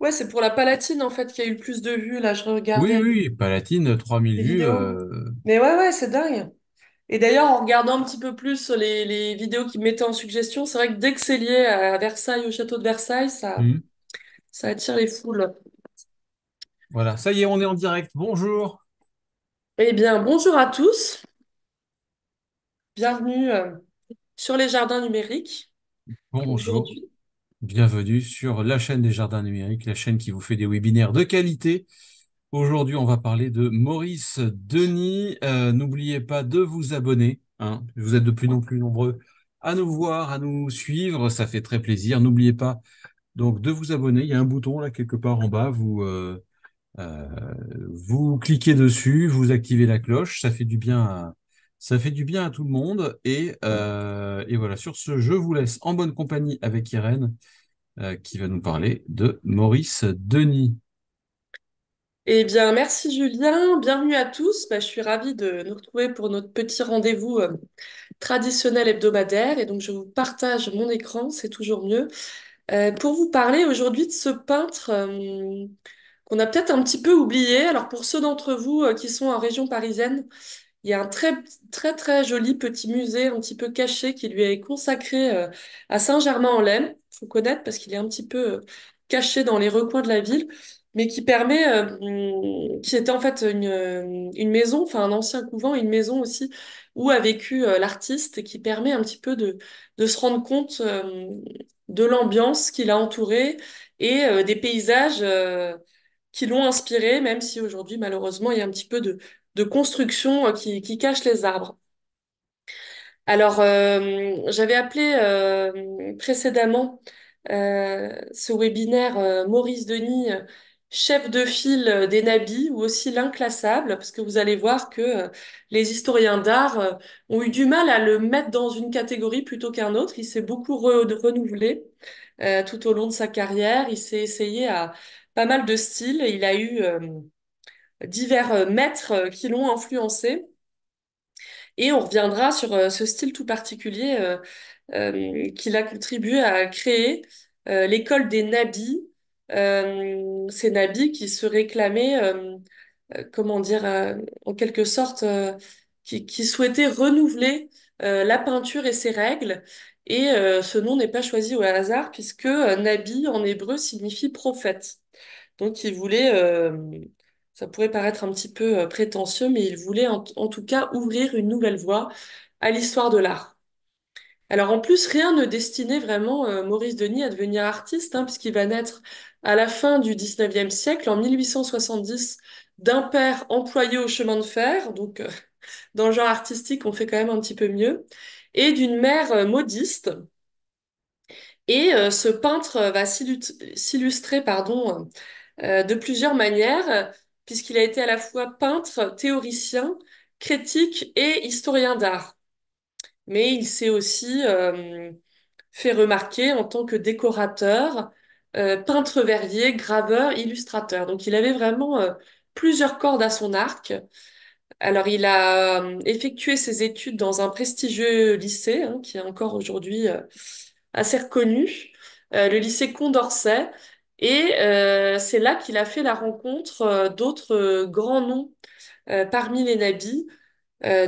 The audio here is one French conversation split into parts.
Ouais, c'est pour la Palatine en fait qui a eu le plus de vues. Là, je Oui, oui, Palatine, 3000 euh, vues. Euh. Mais ouais, ouais, c'est dingue. Et d'ailleurs, en regardant un petit peu plus les, vidéos qu'ils mettaient en suggestion, c'est vrai que dès que c'est lié à Versailles, au château de Versailles, mmh. ça, attire les foules. Voilà, ça y est, on est en direct. Bonjour. Eh bien, bonjour à tous. Bienvenue euh, sur les jardins numériques Bonjour. Bienvenue sur la chaîne des jardins numériques, la chaîne qui vous fait des webinaires de qualité. Aujourd'hui, on va parler de Maurice Denis. Euh, n'oubliez pas de vous abonner. Hein. Vous êtes de plus en plus nombreux à nous voir, à nous suivre. Ça fait très plaisir. N'oubliez pas donc de vous abonner. Il y a un bouton là quelque part en bas. Vous, euh, euh, vous cliquez dessus, vous activez la cloche. Ça fait du bien à, ça fait du bien à tout le monde. Euh, et, voilà, sur ce, je vous laisse en bonne compagnie avec Irène, euh, qui va nous parler de Maurice Denis. Eh bien, merci Julien, bienvenue à tous. Bah, je suis ravie de nous retrouver pour notre petit rendez-vous euh, traditionnel hebdomadaire. Et donc, je vous partage mon écran, c'est toujours mieux, pour vous parler aujourd'hui de ce peintre qu'on a peut-être un petit peu oublié. Alors, pour ceux d'entre vous qui sont en région parisienne, il y a un très, très, très joli petit musée un petit peu caché qui lui est consacré euh, à Saint-Germain-en-Laye. faut connaître parce qu'il est un petit peu euh, caché dans les recoins de la ville, mais qui permet, euh, mm, qui était en fait une, une, maison, enfin un ancien couvent, une maison aussi, où a vécu l'artiste et qui permet un petit peu de, de se rendre compte de l'ambiance qui l'a entouré et des paysages qui l'ont inspiré, même si aujourd'hui, malheureusement, il y a un petit peu de, de construction euh, qui, cache les arbres. Alors, euh, j'avais appelé euh, précédemment ce webinaire Maurice Denis, chef de file des Nabis ou aussi l'inclassable, parce que vous allez voir que les historiens d'art ont eu du mal à le mettre dans une catégorie plutôt qu'un autre. Il s'est beaucoup renouvelé tout au long de sa carrière. Il s'est essayé à pas mal de styles. Il a eu divers euh, maîtres euh, qui l'ont influencé. Et on reviendra sur euh, ce style tout particulier qu'il a contribué à créer, l'école des nabis, ces nabis qui se réclamaient, comment dire, en quelque sorte, qui, souhaitaient renouveler la peinture et ses règles. Et ce nom n'est pas choisi au hasard puisque Nabi en hébreu signifie prophète. Donc il voulait ça pourrait paraître un petit peu euh, prétentieux, mais il voulait en, tout cas ouvrir une nouvelle voie à l'histoire de l'art. Alors en plus, rien ne destinait vraiment euh, Maurice Denis à devenir artiste, hein, puisqu'il va naître à la fin du 19e siècle, en 1870, d'un père employé au chemin de fer, donc euh, dans le genre artistique, on fait quand même un petit peu mieux, et d'une mère modiste. Et ce peintre va s'illustrer pardon, de plusieurs manières puisqu'il a été à la fois peintre, théoricien, critique et historien d'art. Mais il s'est aussi euh, fait remarquer en tant que décorateur, euh, peintre verrier, graveur, illustrateur. Donc il avait vraiment euh, plusieurs cordes à son arc. Alors il a effectué ses études dans un prestigieux lycée, hein, qui est encore aujourd'hui assez reconnu, le lycée Condorcet, et euh, c'est là qu'il a fait la rencontre euh, d'autres euh, grands noms parmi les nabis.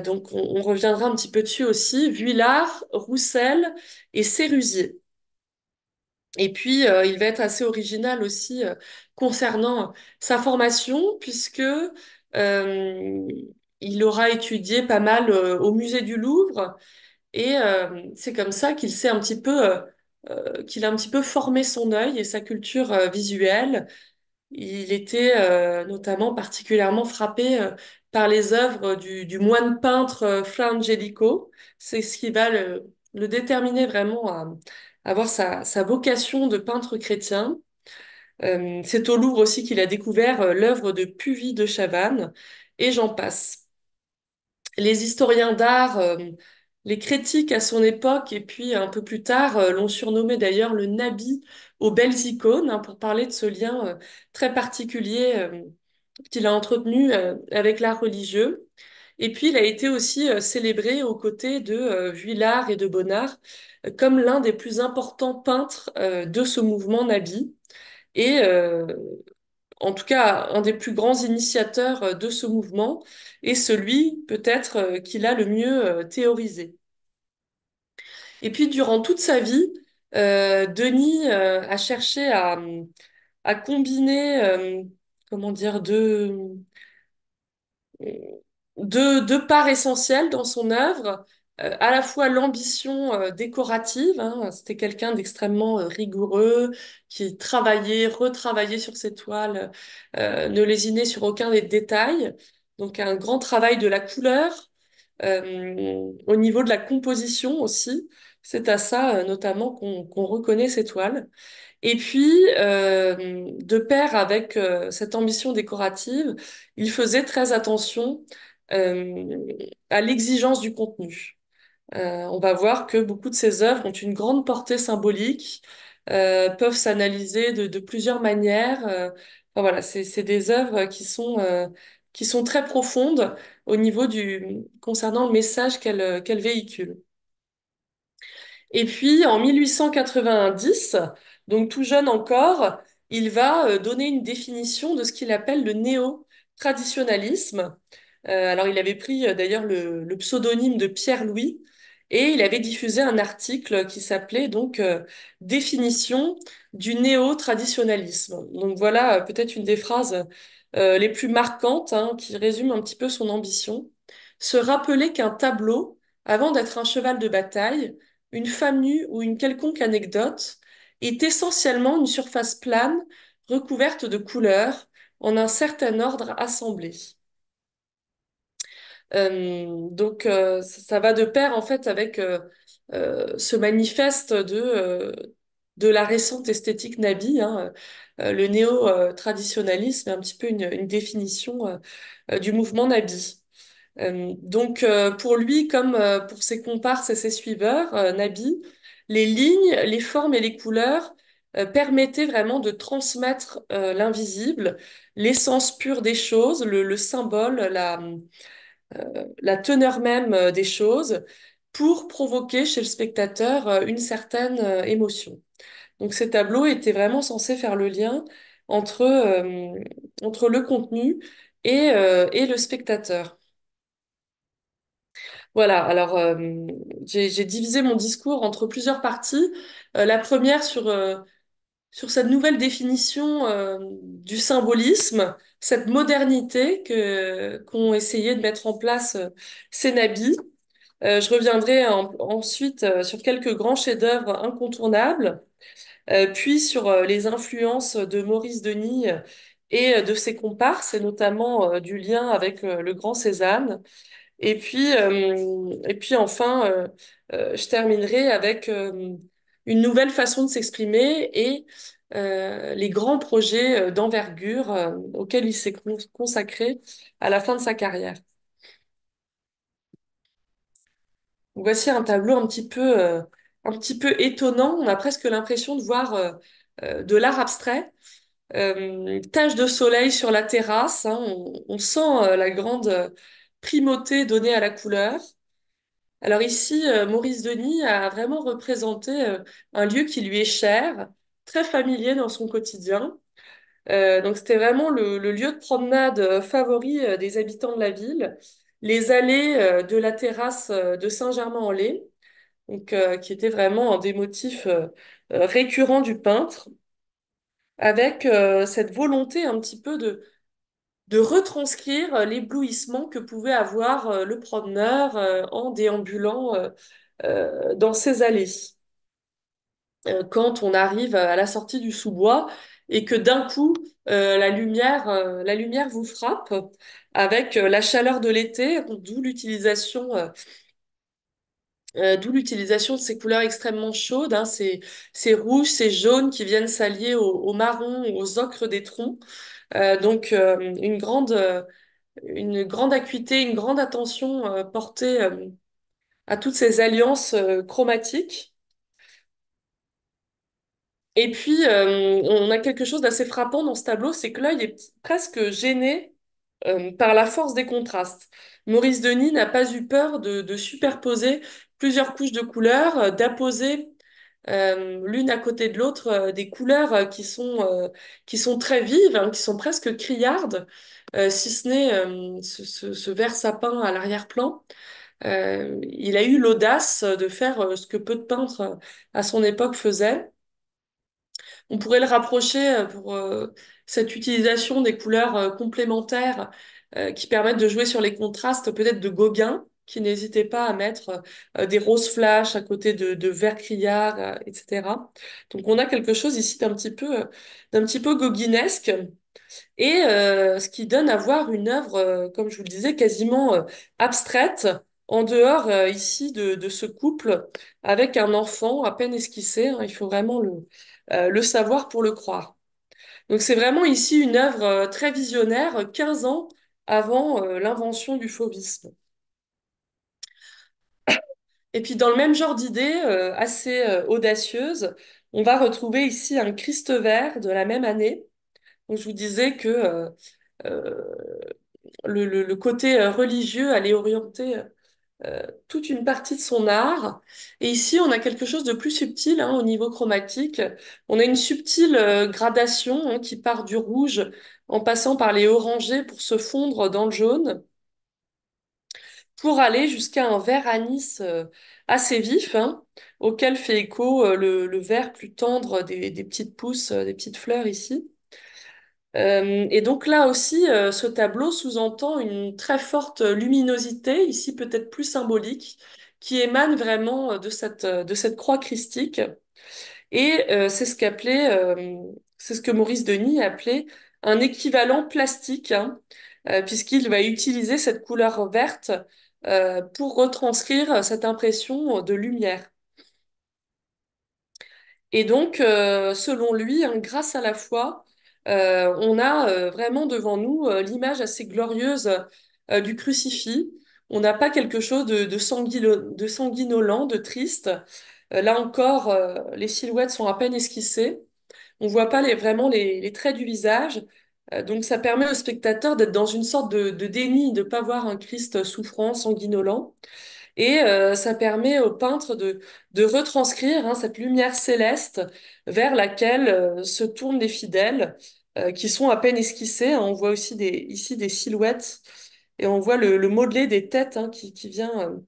donc on, reviendra un petit peu dessus aussi. Vuillard, Roussel et Sérusier. Et puis, il va être assez original aussi concernant sa formation, puisque il aura étudié pas mal au musée du Louvre, et c'est comme ça qu'il s'est un petit peu euh, qu'il a un petit peu formé son œil et sa culture euh, visuelle. Il était euh, notamment particulièrement frappé par les œuvres du, moine peintre Fra Angelico. C'est ce qui va le, déterminer vraiment à, avoir sa, sa, vocation de peintre chrétien. C'est au Louvre aussi qu'il a découvert l'œuvre de Puvis de Chavannes, et j'en passe. Les historiens d'art les critiques à son époque et puis un peu plus tard euh, l'ont surnommé d'ailleurs le Nabi aux belles hein, pour parler de ce lien euh, très particulier euh, qu'il a entretenu avec l'art religieux. Et puis il a été aussi célébré aux côtés de Vuillard et de Bonnard comme l'un des plus importants peintres de ce mouvement Nabi. Et en tout cas un des plus grands initiateurs euh, de ce mouvement et celui peut-être euh, qu'il a le mieux euh, théorisé. Et puis durant toute sa vie, Denis a cherché à, combiner, comment dire, deux, deux, deux parts essentielles dans son œuvre. Euh, à la fois l'ambition euh, décorative, hein, c'était quelqu'un d'extrêmement euh, rigoureux, qui travaillait, retravaillait sur ses toiles, ne lésinait sur aucun des détails, donc un grand travail de la couleur, au niveau de la composition aussi, c'est à ça notamment qu'on reconnaît ses toiles. Et puis, de pair avec cette ambition décorative, il faisait très attention à l'exigence du contenu. Euh, on va voir que beaucoup de ces œuvres ont une grande portée symbolique, euh, peuvent s'analyser de, plusieurs manières. Euh, voilà, c'est des œuvres qui sont, très profondes au niveau du, concernant le message qu'elles véhiculent. Et puis, en 1890, donc tout jeune encore, il va donner une définition de ce qu'il appelle le néo-traditionalisme. alors, il avait pris d'ailleurs le, pseudonyme de Pierre Louis, et il avait diffusé un article qui s'appelait donc euh, Définition du néo-traditionalisme. Donc voilà euh, peut-être une des phrases euh, les plus marquantes hein, qui résume un petit peu son ambition. Se rappeler qu'un tableau, avant d'être un cheval de bataille, une femme nue ou une quelconque anecdote, est essentiellement une surface plane recouverte de couleurs en un certain ordre assemblé. Euh, donc euh, ça, va de pair en fait avec euh, ce manifeste de de la récente esthétique Nabi. Hein, le néo-traditionalisme un petit peu une, définition du mouvement Nabi. Donc pour lui, comme pour ses comparses et ses suiveurs, Nabi, les lignes, les formes et les couleurs permettaient vraiment de transmettre l'invisible, l'essence pure des choses, le, le symbole, la, euh, la teneur même euh, des choses pour provoquer chez le spectateur euh, une certaine émotion. Donc ces tableaux étaient vraiment censés faire le lien entre, entre le contenu et, le spectateur. Voilà, alors j'ai divisé mon discours entre plusieurs parties. la première sur sur cette nouvelle définition euh, du symbolisme, cette modernité que qu'ont essayé de mettre en place euh, euh, je reviendrai ensuite sur quelques grands chefs-d'œuvre incontournables, puis sur les influences de Maurice Denis et de ses comparses, et notamment du lien avec le grand Cézanne. Et puis, et puis enfin, je terminerai avec une nouvelle façon de s'exprimer et euh, les grands projets euh, d'envergure euh, auxquels il s'est consacré à la fin de sa carrière. Voici un tableau un petit peu, un petit peu étonnant. On a presque l'impression de voir de l'art abstrait. tache de soleil sur la terrasse. Hein. on, sent la grande primauté donnée à la couleur. Alors ici, euh, Maurice Denis a vraiment représenté euh, un lieu qui lui est cher, très familier dans son quotidien. Euh, donc c'était vraiment le, lieu de promenade favori des habitants de la ville, les allées de la terrasse de Saint-Germain-en-Laye, donc qui était vraiment un des motifs récurrents du peintre, avec cette volonté un petit peu de, de retranscrire euh, l'éblouissement que pouvait avoir euh, le promeneur euh, en déambulant dans ces allées. Quand on arrive à la sortie du sous-bois et que d'un coup la lumière, la lumière vous frappe avec la chaleur de l'été, d'où l'utilisation d'où l'utilisation de ces couleurs extrêmement chaudes, hein, ces, rouges, ces jaunes qui viennent s'allier aux au marrons, aux ocres des troncs. Euh, donc euh, une grande euh, une grande acuité, une grande attention portée à toutes ces alliances chromatiques. Et puis, on a quelque chose d'assez frappant dans ce tableau, c'est que l'œil est presque gêné par la force des contrastes. Maurice Denis n'a pas eu peur de, superposer plusieurs couches de couleurs, d'apposer euh, l'une à côté de l'autre euh, des couleurs euh, qui sont qui sont très vives, hein, qui sont presque criardes, si ce n'est ce, ce, ce, vert sapin à l'arrière-plan. il a eu l'audace de faire ce que peu de peintres à son époque faisaient. On pourrait le rapprocher pour cette utilisation des couleurs complémentaires qui permettent de jouer sur les contrastes, peut-être de Gauguin, qui n'hésitait pas à mettre euh, des roses flash à côté de, de verts criards, euh, etc. Donc on a quelque chose ici d'un petit peu, euh, d'un petit peu goguinesque. Et ce qui donne à voir une œuvre, comme je vous le disais, quasiment abstraite, en dehors ici de, ce couple, avec un enfant à peine esquissé. Hein. il faut vraiment le, le, savoir pour le croire. Donc c'est vraiment ici une œuvre très visionnaire, 15 ans avant l'invention du fauvisme. Et puis dans le même genre d'idée euh, assez euh, audacieuse, on va retrouver ici un Christ vert de la même année. Donc je vous disais que euh, le, côté religieux allait orienter toute une partie de son art. Et ici, on a quelque chose de plus subtil hein, au niveau chromatique. On a une subtile gradation hein, qui part du rouge en passant par les orangés pour se fondre dans le jaune pour aller jusqu'à un vert anis euh, assez vif, hein, auquel fait écho euh, le, vert plus tendre des, petites pousses, euh, des petites fleurs ici. et donc là aussi, ce tableau sous-entend une très forte luminosité, ici peut-être plus symbolique, qui émane vraiment de cette, de cette croix christique. Et c'est ce qu'appelait, c'est ce que Maurice Denis appelait un équivalent plastique, hein, puisqu'il va utiliser cette couleur verte euh, pour retranscrire euh, cette impression euh, de lumière. Et donc, selon lui, hein, grâce à la foi, on a vraiment devant nous l'image assez glorieuse du crucifix. On n'a pas quelque chose de, de, de sanguinolent, de triste. là encore, les silhouettes sont à peine esquissées. On ne voit pas vraiment les traits du visage, euh, donc ça permet au spectateur d'être dans une sorte de, déni, de ne pas voir un Christ souffrant, sanguinolent. Et euh, ça permet au peintre de, retranscrire hein, cette lumière céleste vers laquelle euh, se tournent les fidèles, qui sont à peine esquissés. On voit aussi ici des silhouettes et on voit le, modelé des têtes hein, qui, vient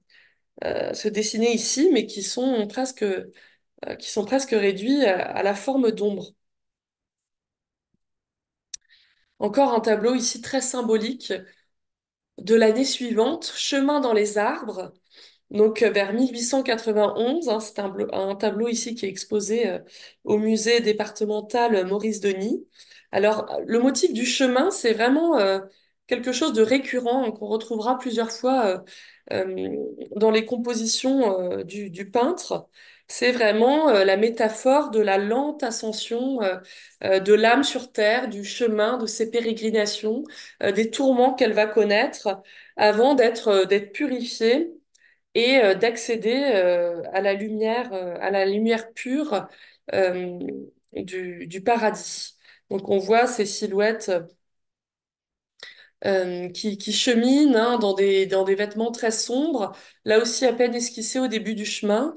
se dessiner ici, mais qui sont presque, réduits à la forme d'ombre. Encore un tableau ici très symbolique de l'année suivante, Chemin dans les arbres, donc euh, vers 1891. Hein, c'est un, tableau ici qui est exposé euh, au musée départemental Maurice Denis. Alors, le motif du chemin, c'est vraiment euh, quelque chose de récurrent hein, qu'on retrouvera plusieurs fois dans les compositions du peintre. C'est vraiment euh, la métaphore de la lente ascension euh, euh, de l'âme sur terre, du chemin, de ses pérégrinations, des tourments qu'elle va connaître avant d'être purifiée et d'accéder à la lumière, à la lumière pure du, paradis. Donc on voit ces silhouettes. qui, cheminent hein, dans, des, dans des vêtements très sombres, là aussi à peine esquissés au début du chemin,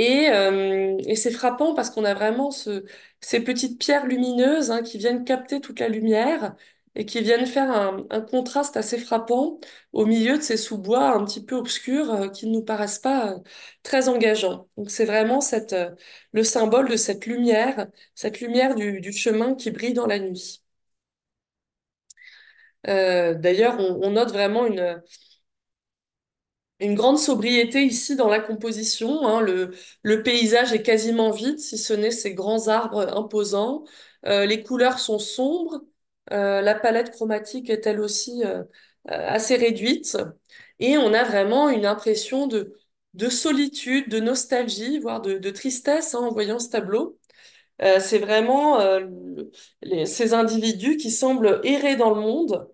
euh, et, c'est frappant parce qu'on a vraiment ce, ces petites pierres lumineuses hein, qui viennent capter toute la lumière et qui viennent faire un, contraste assez frappant au milieu de ces sous-bois un petit peu obscurs euh, qui ne nous paraissent pas euh, très engageants. Donc c'est vraiment cette, le symbole de cette lumière, cette lumière du, chemin qui brille dans la nuit. D'ailleurs, on note vraiment une une grande sobriété ici dans la composition. Hein. Le, paysage est quasiment vide, si ce n'est ces grands arbres imposants. Euh, les couleurs sont sombres. Euh, la palette chromatique est elle aussi euh, assez réduite. Et on a vraiment une impression de, solitude, de nostalgie, voire de, tristesse hein, en voyant ce tableau. c'est vraiment ces individus qui semblent errer dans le monde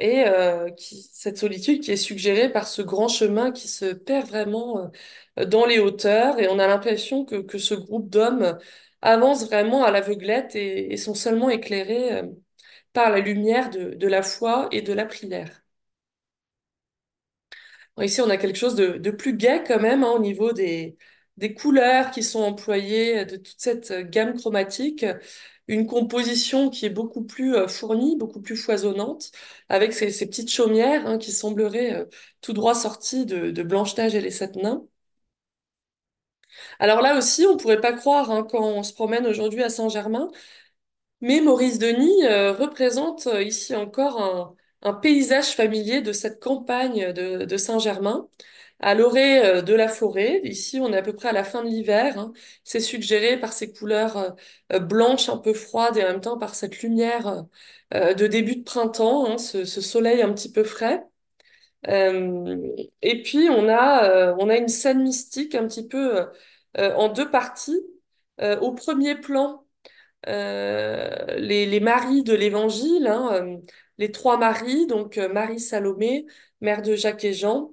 et euh, qui, cette solitude qui est suggérée par ce grand chemin qui se perd vraiment euh, dans les hauteurs et on a l'impression que, ce groupe d'hommes euh, avance vraiment à l'aveuglette et, sont seulement éclairés par la lumière de, la foi et de la prière. ici, on a quelque chose de, plus gai quand même hein, au niveau des, des couleurs qui sont employées, euh, de toute cette euh, gamme chromatique, une composition qui est beaucoup plus euh, fournie, beaucoup plus foisonnante, avec ces, petites chaumières hein, qui sembleraient tout droit sorties de, de Blanchetage et les sept nains. Alors là aussi, on ne pourrait pas croire hein, quand on se promène aujourd'hui à Saint-Germain, mais Maurice Denis représente ici encore un, paysage familier de cette campagne de Saint-Germain. À l'orée euh, de la forêt, ici on est à peu près à la fin de l'hiver, hein. c'est suggéré par ces couleurs euh, euh, blanches un peu froides et en même temps par cette lumière de début de printemps, hein, ce, soleil un petit peu frais. et puis on a, on a une scène mystique un petit peu en deux parties. au premier plan, les, maris de l'Évangile, hein, les trois maris, donc Marie Salomé, mère de Jacques et Jean,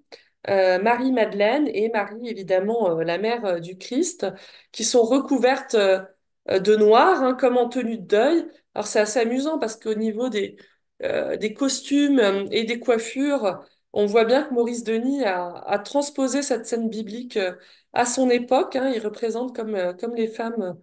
euh, Marie-Madeleine et Marie, évidemment, euh, la mère euh, du Christ, qui sont recouvertes de noir, hein, comme en tenue de deuil. Alors c'est assez amusant parce qu'au niveau des, des costumes et des coiffures, on voit bien que Maurice Denis a, transposé cette scène biblique à son époque. Hein. il représente comme, comme les femmes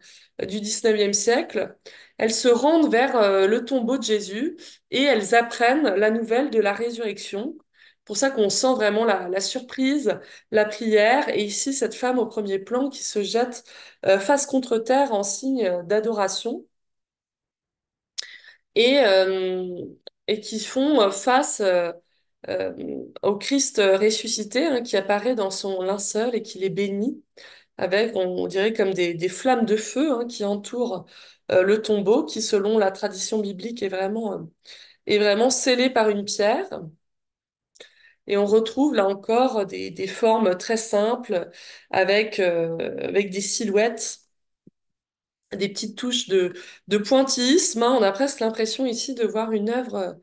du 19e siècle. Elles se rendent vers le tombeau de Jésus et elles apprennent la nouvelle de la résurrection pour ça qu'on sent vraiment la, surprise, la prière, et ici cette femme au premier plan qui se jette euh, face contre terre en signe d'adoration et, euh, qui font euh, face au Christ ressuscité hein, qui apparaît dans son linceul et qui les bénit avec, on, dirait, comme des, flammes de feu hein, qui entourent le tombeau qui, selon la tradition biblique, est vraiment, est vraiment scellé par une pierre. Et on retrouve là encore des, formes très simples avec, euh, avec des silhouettes, des petites touches de, pointillisme. Hein. On a presque l'impression ici de voir une œuvre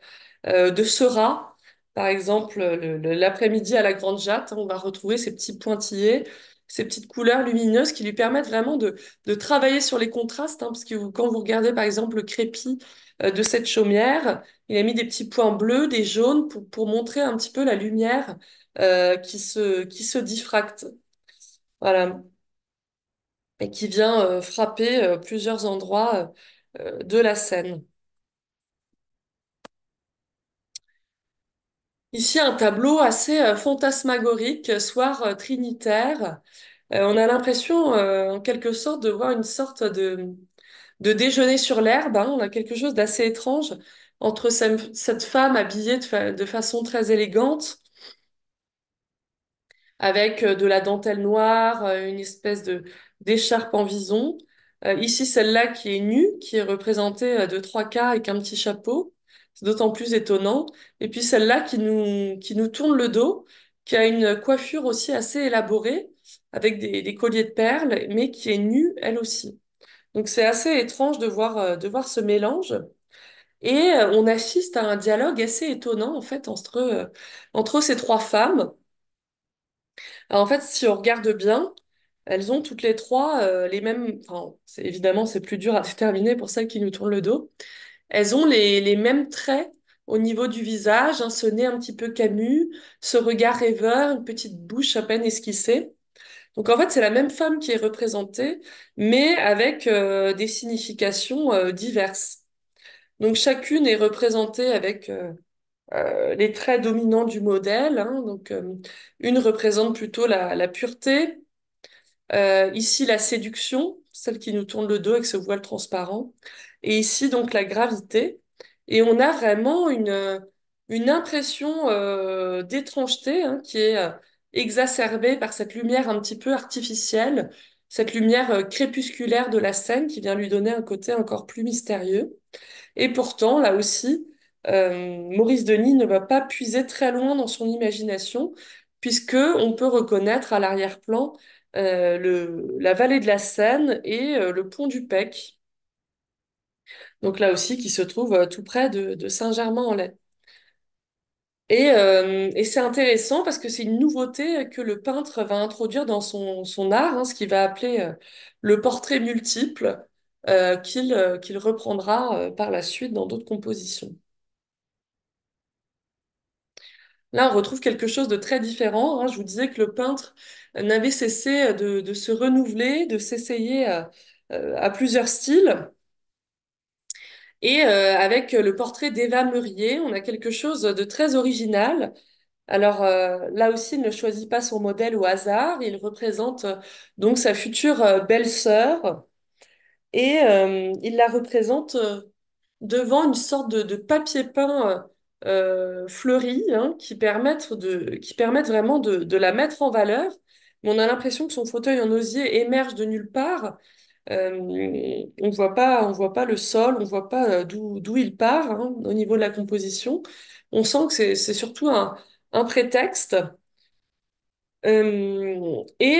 euh, de Seurat. Par exemple, l'après-midi à la Grande Jatte, hein, on va retrouver ces petits pointillés, ces petites couleurs lumineuses qui lui permettent vraiment de, travailler sur les contrastes. Hein, parce que quand vous regardez par exemple le crépi euh, de cette chaumière. Il a mis des petits points bleus, des jaunes, pour, montrer un petit peu la lumière euh, qui se, qui se diffracte. Voilà. Et qui vient euh, frapper plusieurs endroits de la scène. Ici, un tableau assez fantasmagorique, soir trinitaire. on a l'impression, en quelque sorte, de voir une sorte de, de déjeuner sur l'herbe. Hein, on a quelque chose d'assez étrange entre cette femme habillée de, façon très élégante, avec euh, de la dentelle noire, euh, une espèce de d'écharpe en vison. Euh, ici, celle-là qui est nue, qui est représentée de trois k avec un petit chapeau. C'est d'autant plus étonnant. Et puis celle-là qui nous, qui nous tourne le dos, qui a une coiffure aussi assez élaborée, avec des colliers de perles, mais qui est nue elle aussi. Donc c'est assez étrange de voir, euh, de voir ce mélange. Et euh, on assiste à un dialogue assez étonnant en fait entre, euh, entre ces trois femmes. en fait, si on regarde bien, elles ont toutes les trois les mêmes. Enfin, évidemment, c'est plus dur à déterminer pour celles qui nous tournent le dos. Elles ont les, mêmes traits au niveau du visage, un ce nez un petit peu Camus, ce regard rêveur, une petite bouche à peine esquissée. Donc en fait, c'est la même femme qui est représentée, mais avec euh, des significations euh, diverses. Donc chacune est représentée avec euh, les traits dominants du modèle. Hein. donc une représente plutôt la, pureté, ici la séduction, celle qui nous tourne le dos avec ce voile transparent, et ici donc la gravité. Et on a vraiment une, une impression d'étrangeté hein, qui est exacerbée par cette lumière un petit peu artificielle, cette lumière euh, crépusculaire de la Seine qui vient lui donner un côté encore plus mystérieux. Et pourtant, là aussi, euh, Maurice Denis ne va pas puiser très loin dans son imagination, puisque on peut reconnaître à l'arrière-plan euh, la vallée de la Seine et le pont du Pec. Donc là aussi, qui se trouve tout près de, de Saint-Germain-en-Laye. Euh, et, c'est intéressant parce que c'est une nouveauté que le peintre va introduire dans son, art, hein, ce qu'il va appeler euh, le portrait multiple, euh, qu'il reprendra par la suite dans d'autres compositions. Là, on retrouve quelque chose de très différent. Hein. Je vous disais que le peintre n'avait cessé de, se renouveler, de s'essayer à plusieurs styles. Et euh, avec le portrait d'Eva Meurier, on a quelque chose de très original. Alors euh, là aussi, il ne choisit pas son modèle au hasard, il représente euh, donc sa future belle-sœur et il la représente devant une sorte de, papier peint fleuri hein, qui, permet de, qui permettent vraiment de, de, la mettre en valeur. Mais on a l'impression que son fauteuil en osier émerge de nulle part euh, on voit pas, on voit pas le sol, on ne voit pas euh, d'où il part hein, au niveau de la composition. On sent que c'est surtout un prétexte. Euh, et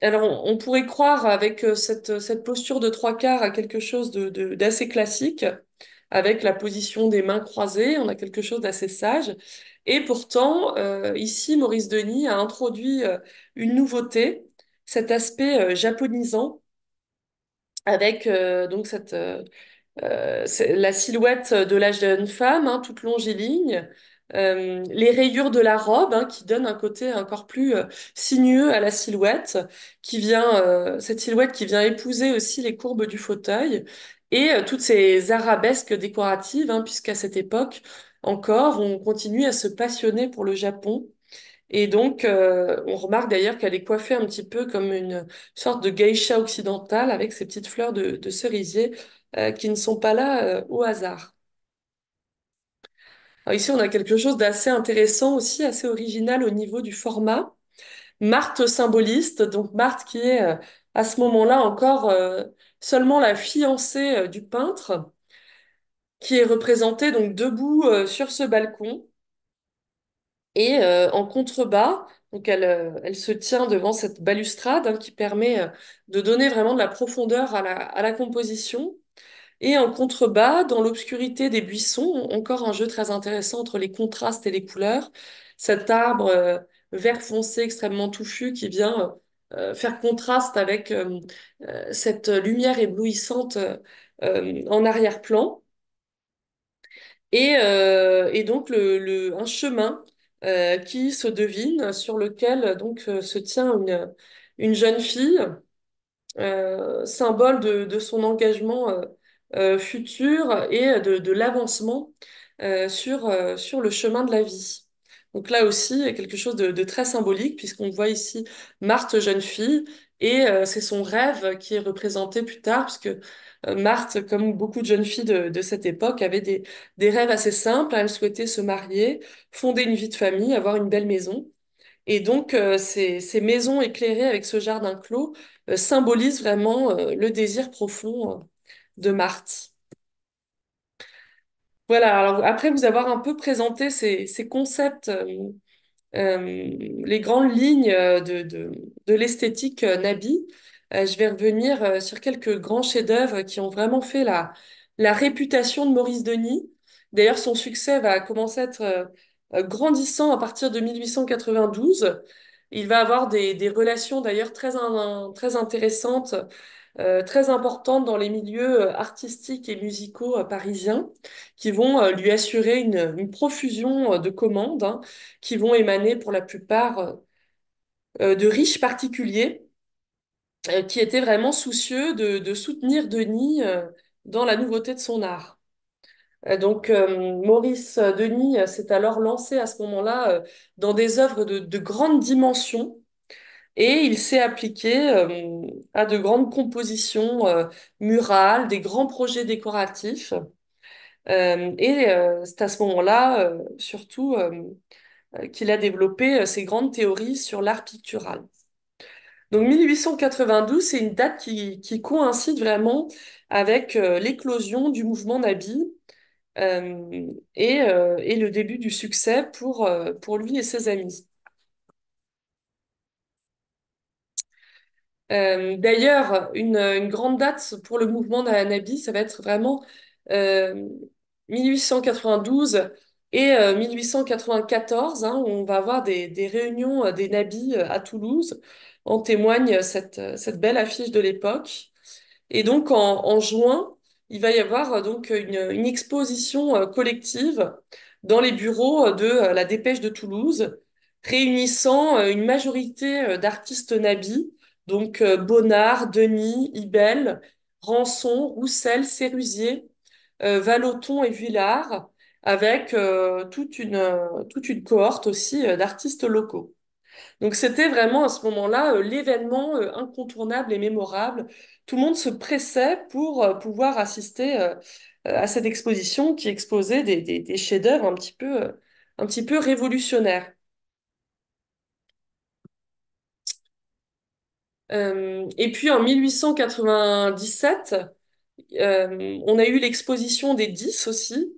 alors on, pourrait croire avec cette posture de trois quarts à quelque chose d'assez classique, avec la position des mains croisées, on a quelque chose d'assez sage. Et pourtant, ici, Maurice Denis a introduit une nouveauté cet aspect euh, japonisant avec euh, donc cette, euh, la silhouette de la jeune femme, hein, toute longiligne, les rayures de la robe hein, qui donnent un côté encore plus sinueux à la silhouette, qui vient cette silhouette qui vient épouser aussi les courbes du fauteuil et toutes ces arabesques décoratives, hein, puisqu'à cette époque encore on continue à se passionner pour le Japon et donc, euh, on remarque d'ailleurs qu'elle est coiffée un petit peu comme une sorte de geisha occidentale avec ses petites fleurs de, cerisier euh, qui ne sont pas là euh, au hasard. ici, on a quelque chose d'assez intéressant aussi, assez original au niveau du format. Marthe symboliste, donc Marthe qui est à ce moment-là encore seulement la fiancée du peintre, qui est représentée donc debout sur ce balcon et euh, en contrebas, donc elle, euh, elle se tient devant cette balustrade hein, qui permet euh, de donner vraiment de la profondeur à la, composition. Et en contrebas, dans l'obscurité des buissons, encore un jeu très intéressant entre les contrastes et les couleurs. Cet arbre vert foncé extrêmement touffu qui vient faire contraste avec cette lumière éblouissante en arrière-plan. Et, donc le, un chemin euh, qui se devine, sur lequel donc euh, se tient une, une jeune fille, euh, symbole de, de, son engagement futur et de, de l'avancement sur, sur le chemin de la vie. Donc là aussi, quelque chose de, de très symbolique, puisqu'on voit ici Marthe, jeune fille, et euh, c'est son rêve qui est représenté plus tard, parce que euh, Marthe, comme beaucoup de jeunes filles de, cette époque, avait des, rêves assez simples. Elle souhaitait se marier, fonder une vie de famille, avoir une belle maison. Et donc, euh, ces, maisons éclairées avec ce jardin clos symbolisent vraiment le désir profond de Marthe. Voilà, alors après vous avoir un peu présenté ces, ces concepts euh, les grandes lignes euh, de, l'esthétique euh, Nabi. je vais revenir sur quelques grands chefs-d'œuvre qui ont vraiment fait la, la réputation de Maurice Denis. D'ailleurs, son succès va commencer à être grandissant à partir de 1892. Il va avoir des, relations d'ailleurs très, très intéressantes euh, très importante dans les milieux euh, artistiques et musicaux euh, parisiens, qui vont lui assurer une, profusion de commandes, hein, qui vont émaner pour la plupart de riches particuliers qui étaient vraiment soucieux de, soutenir Denis dans la nouveauté de son art. Donc Maurice Denis s'est alors lancé à ce moment-là dans des œuvres de grande dimension et il s'est appliqué euh, à de grandes compositions euh, murales, des grands projets décoratifs. Euh, et c'est à ce moment-là, surtout, qu'il a développé ses grandes théories sur l'art pictural. Donc 1892, c'est une date qui, qui, coïncide vraiment avec l'éclosion du mouvement Nabi et, et, le début du succès pour, pour lui et ses amis. Euh, d'ailleurs, une, grande date pour le mouvement Nabi, ça va être vraiment 1892 euh, et 1894. Euh, hein, où on va avoir des, réunions des Nabis à Toulouse. En témoigne cette, belle affiche de l'époque. Et donc, en, juin, il va y avoir donc une, une, exposition collective dans les bureaux de la Dépêche de Toulouse, réunissant une majorité d'artistes Nabis donc euh, Bonnard, Denis, Ibel, Rançon, Roussel, Sérusier, euh, Valoton et Villard, avec euh, toute, une, toute une cohorte aussi d'artistes locaux. Donc c'était vraiment à ce moment-là l'événement incontournable et mémorable. Tout le monde se pressait pour pouvoir assister à cette exposition qui exposait des, chefs-d'œuvre un petit peu, un petit peu révolutionnaires. Euh, et puis en 1897, euh, on a eu l'exposition des 10 aussi,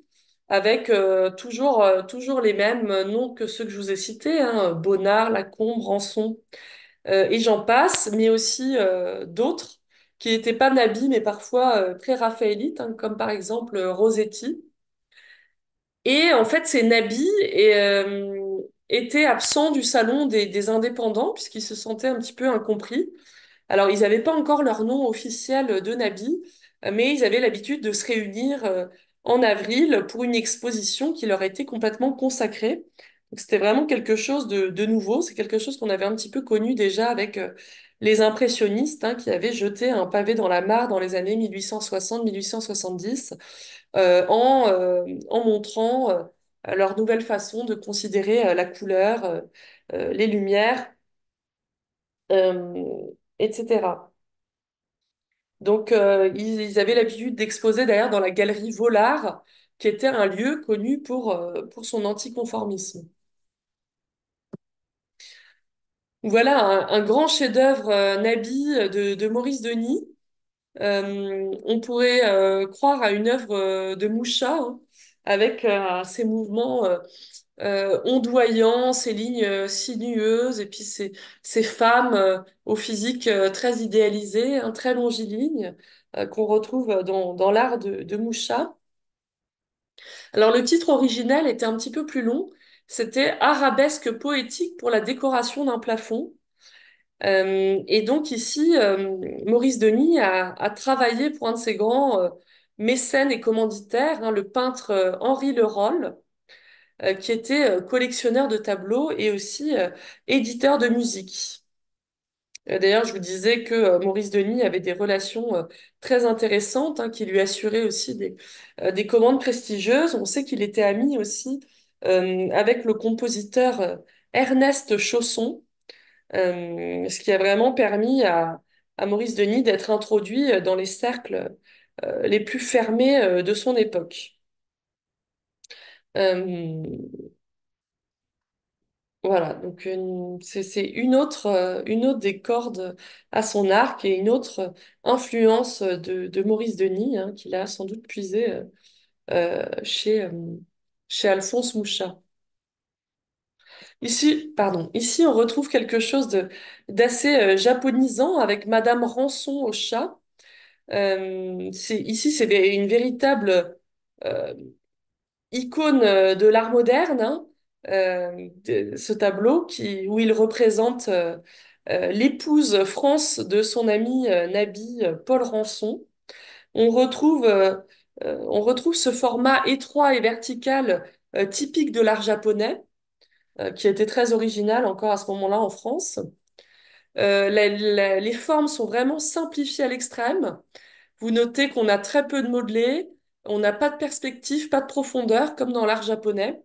avec euh, toujours, toujours les mêmes noms que ceux que je vous ai cités, hein, Bonnard, Lacombe, Ranson, et j'en passe, mais aussi d'autres qui n'étaient pas nabis, mais parfois très raphaélites, hein, comme par exemple Rosetti. Et en fait, ces nabis, et, étaient absents du salon des, indépendants, puisqu'ils se sentaient un petit peu incompris. Alors, ils n'avaient pas encore leur nom officiel de Nabi, mais ils avaient l'habitude de se réunir euh, en avril pour une exposition qui leur était complètement consacrée. Donc, c'était vraiment quelque chose de, nouveau. C'est quelque chose qu'on avait un petit peu connu déjà avec euh, les impressionnistes hein, qui avaient jeté un pavé dans la mare dans les années 1860-1870 euh, en, en montrant euh, leur nouvelle façon de considérer euh, la couleur, euh, les lumières, etc. Donc, ils, avaient l'habitude d'exposer d'ailleurs dans la galerie Volard, qui était un lieu connu pour, pour son anticonformisme. Voilà un, grand chef-d'œuvre Nabi de, Maurice Denis. on pourrait croire à une œuvre de Moucha, hein, avec euh, ces mouvements euh, euh, ondoyants, ces lignes sinueuses, et puis ces, ces femmes au physique très idéalisé, hein, très longiligne, qu'on retrouve dans, dans l'art de, de Moucha. Alors le titre original était un petit peu plus long, c'était Arabesque poétique pour la décoration d'un plafond. et donc ici, Maurice Denis a, a, travaillé pour un de ses grands mécène et commanditaire, hein, le peintre euh, Henri Lerolle, euh, qui était euh, collectionneur de tableaux et aussi éditeur de musique. D'ailleurs, je vous disais que Maurice Denis avait des relations très intéressantes, hein, qui lui assuraient aussi des, des commandes prestigieuses. On sait qu'il était ami aussi avec le compositeur Ernest Chausson, ce qui a vraiment permis à, à Maurice Denis d'être introduit dans les cercles euh, les plus fermés euh, de son époque. Euh, voilà, donc c'est une autre, une autre des cordes à son arc et une autre influence de, Maurice Denis, hein, qu'il a sans doute puisé chez, chez Alphonse Mouchat. Ici, pardon, ici on retrouve quelque chose d'assez japonisant avec Madame Rançon au chat, euh, c'est, ici, c'est une véritable euh, icône euh, de l'art moderne, hein, ce tableau qui, où il représente l'épouse France de son ami Nabi Paul Ranson. On retrouve, on retrouve ce format étroit et vertical typique de l'art japonais, qui était très original encore à ce moment-là en France. Euh, les formes sont vraiment simplifiées à l'extrême. Vous notez qu'on a très peu de modelés, on n'a pas de perspective, pas de profondeur, comme dans l'art japonais.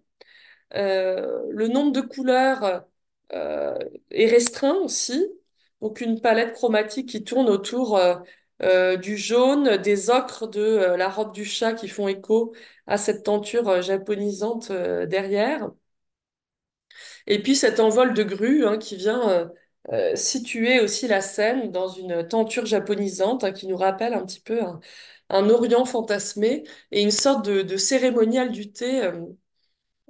Euh, le nombre de couleurs euh, est restreint aussi, donc une palette chromatique qui tourne autour du jaune, des ocres de la robe du chat qui font écho à cette tenture japonisante derrière. Et puis cet envol de grue hein, qui vient euh, situer aussi la scène dans une tenture japonisante hein, qui nous rappelle un petit peu un, Orient fantasmé et une sorte de, cérémonial du thé euh,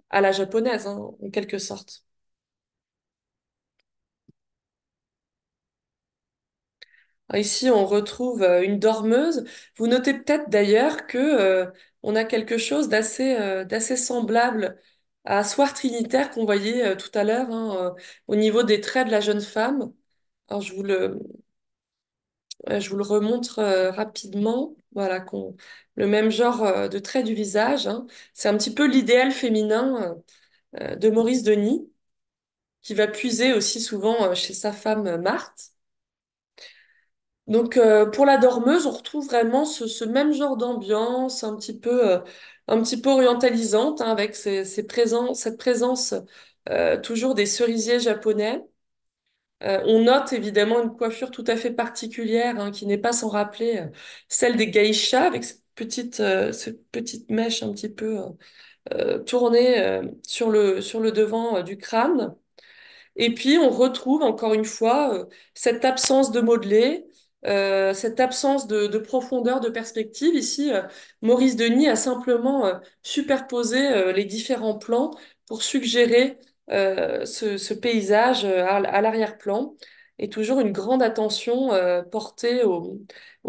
à la japonaise, hein, en quelque sorte. Ici, on retrouve euh, une dormeuse. Vous notez peut-être d'ailleurs que on a quelque chose d'assez d'assez semblable à soir trinitaire qu'on voyait euh, tout à l'heure hein, euh, au niveau des traits de la jeune femme. Alors je vous le, euh, je vous le remontre rapidement. Voilà, qu'on, le même genre de traits du visage. Hein. C'est un petit peu l'idéal féminin de Maurice Denis, qui va puiser aussi souvent chez sa femme Marthe. Donc euh, pour la dormeuse, on retrouve vraiment ce, même genre d'ambiance, un petit peu, euh, un petit peu orientalisante, hein, avec ces, ces présents, cette présence euh, toujours des cerisiers japonais. on note évidemment une coiffure tout à fait particulière, hein, qui n'est pas sans rappeler celle des geishas, avec cette petite, cette petite mèche un petit peu tournée sur le, sur le devant du crâne. Et puis on retrouve encore une fois cette absence de modelé, euh, cette absence de, profondeur, de perspective. Ici, euh, Maurice Denis a simplement euh, superposé les différents plans pour suggérer ce, paysage à, l'arrière-plan et toujours une grande attention portée aux,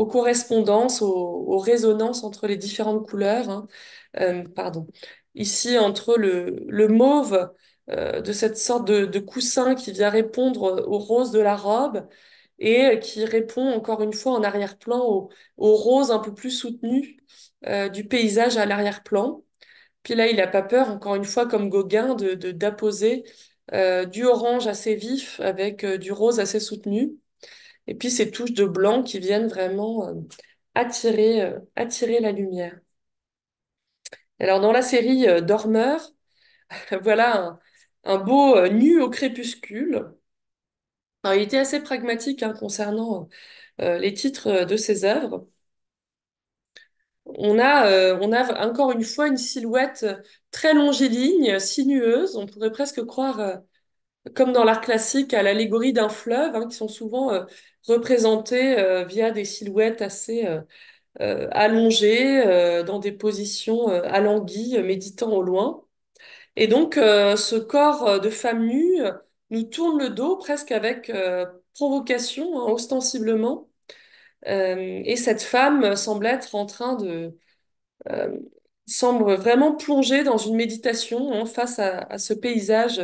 correspondances, aux, résonances entre les différentes couleurs. Hein. pardon. Ici, entre le, mauve de cette sorte de, de, coussin qui vient répondre au rose de la robe, et euh, qui répond encore une fois en arrière-plan au, rose un peu plus soutenu euh, du paysage à l'arrière-plan. Puis là, il n'a pas peur, encore une fois, comme Gauguin, de d'apposer euh, du orange assez vif avec du rose assez soutenu. Et puis ces touches de blanc qui viennent vraiment attirer, attirer la lumière. Alors dans la série Dormeur, voilà un beau nu au crépuscule il était assez pragmatique hein, concernant euh, les titres euh, de ses œuvres. On a, euh, on a encore une fois une silhouette très longiligne, sinueuse. On pourrait presque croire, comme dans l'art classique, à l'allégorie d'un fleuve, hein, qui sont souvent représentées via des silhouettes assez allongées, dans des positions alanguies, méditant au loin. Et donc, ce corps de femme nue nous tourne le dos presque avec euh, provocation, hein, ostensiblement. Euh, et cette femme euh, semble être en train de... semble vraiment plongée dans une méditation hein, face à, ce paysage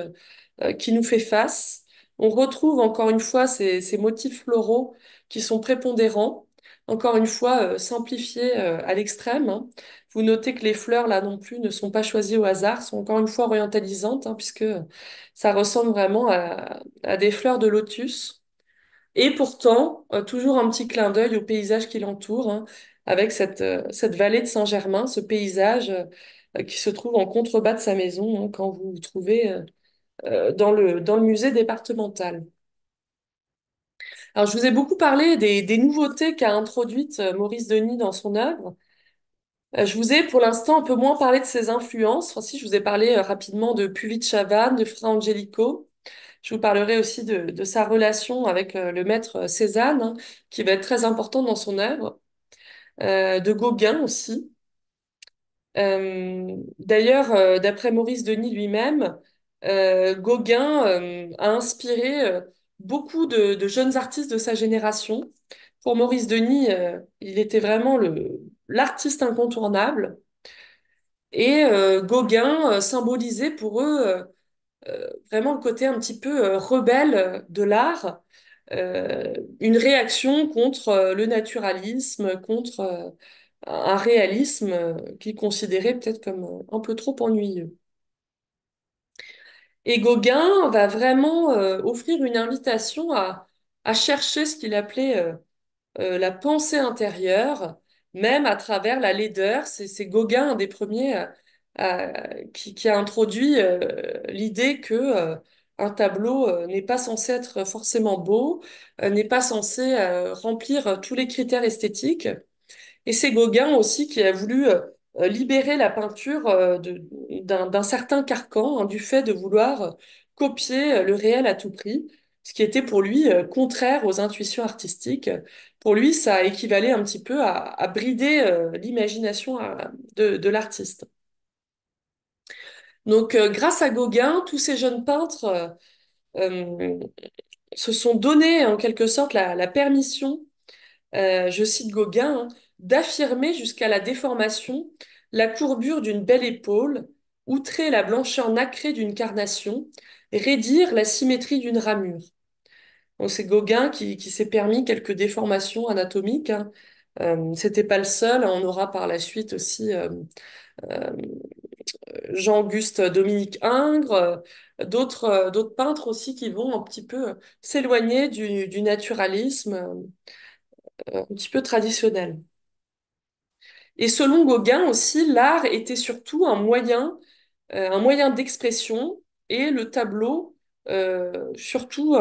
qui nous fait face. On retrouve encore une fois ces motifs floraux qui sont prépondérants. Encore une fois, euh, simplifiée euh, à l'extrême. Hein. Vous notez que les fleurs, là non plus, ne sont pas choisies au hasard, sont encore une fois orientalisantes, hein, puisque ça ressemble vraiment à, des fleurs de lotus. Et pourtant, euh, toujours un petit clin d'œil au paysage qui l'entoure, hein, avec cette, cette vallée de Saint-Germain, ce paysage qui se trouve en contrebas de sa maison quand vous vous trouvez dans le, dans le musée départemental. Alors, je vous ai beaucoup parlé des, des nouveautés qu'a introduites euh, Maurice Denis dans son œuvre. Euh, je vous ai pour l'instant un peu moins parlé de ses influences. je vous ai parlé euh, rapidement de Puvis Chavannes, de Fra Angelico. Je vous parlerai aussi de, de sa relation avec le maître Cézanne, hein, qui va être très important dans son œuvre. de Gauguin aussi. D'ailleurs, d'après Maurice Denis lui-même, Gauguin a inspiré beaucoup de, jeunes artistes de sa génération. Pour Maurice Denis, euh, il était vraiment l'artiste incontournable. Et euh, Gauguin euh, symbolisait pour eux vraiment le côté un petit peu rebelle de l'art, une réaction contre le naturalisme, contre un réalisme qu'ils considéraient peut-être comme un peu trop ennuyeux. Et Gauguin va vraiment euh, offrir une invitation à, chercher ce qu'il appelait euh, euh, la pensée intérieure, même à travers la laideur. C'est Gauguin, un des premiers qui, a introduit l'idée que un tableau n'est pas censé être forcément beau, n'est pas censé remplir tous les critères esthétiques. Et c'est Gauguin aussi qui a voulu euh, libérer la peinture euh, d'un certain carcan hein, du fait de vouloir euh, copier le réel à tout prix, ce qui était pour lui contraire aux intuitions artistiques. Pour lui, ça équivalait un petit peu à, brider l'imagination de, l'artiste. Donc, grâce à Gauguin, tous ces jeunes peintres se sont donnés en quelque sorte la, permission, je cite Gauguin, hein, d'affirmer jusqu'à la déformation la courbure d'une belle épaule, outrer la blancheur nacrée d'une carnation, raidir la symétrie d'une ramure. c'est Gauguin qui, s'est permis quelques déformations anatomiques. Hein. Euh, c'était pas le seul. Hein. On aura par la suite aussi euh, euh, Jean-Auguste Dominique Ingres, d'autres peintres aussi qui vont un petit peu s'éloigner du, du naturalisme un petit peu traditionnel. Et selon Gauguin aussi, l'art était surtout un moyen, euh, moyen d'expression et le tableau euh, surtout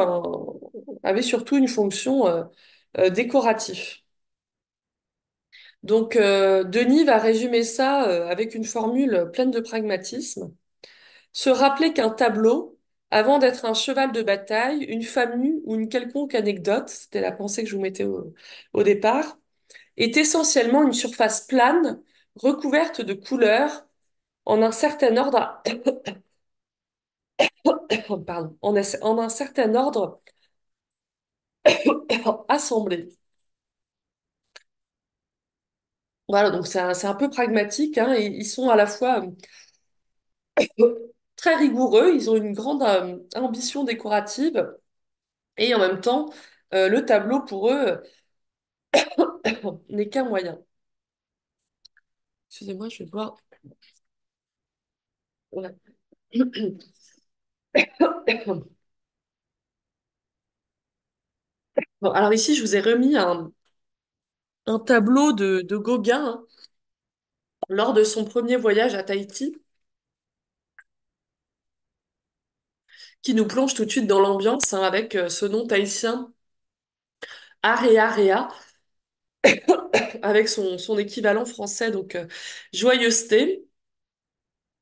avait surtout une fonction euh, décorative. Donc Denis va résumer ça avec une formule pleine de pragmatisme. Se rappeler qu'un tableau, avant d'être un cheval de bataille, une famille ou une quelconque anecdote, c'était la pensée que je vous mettais au départ, est essentiellement une surface plane recouverte de couleurs en un certain ordre, pardon, en un certain ordre assemblé. Voilà, donc c'est un, peu pragmatique. Hein, ils sont à la fois très rigoureux, ils ont une grande euh, ambition décorative et en même temps, euh, le tableau pour eux n'est qu'un moyen. Excusez-moi, je vais voir. alors ici, je vous ai remis un, tableau de, Gauguin hein, lors de son premier voyage à Tahiti, qui nous plonge tout de suite dans l'ambiance hein, avec euh, ce nom tahitien, Area Area. avec son, son, équivalent français, donc euh, joyeuseté.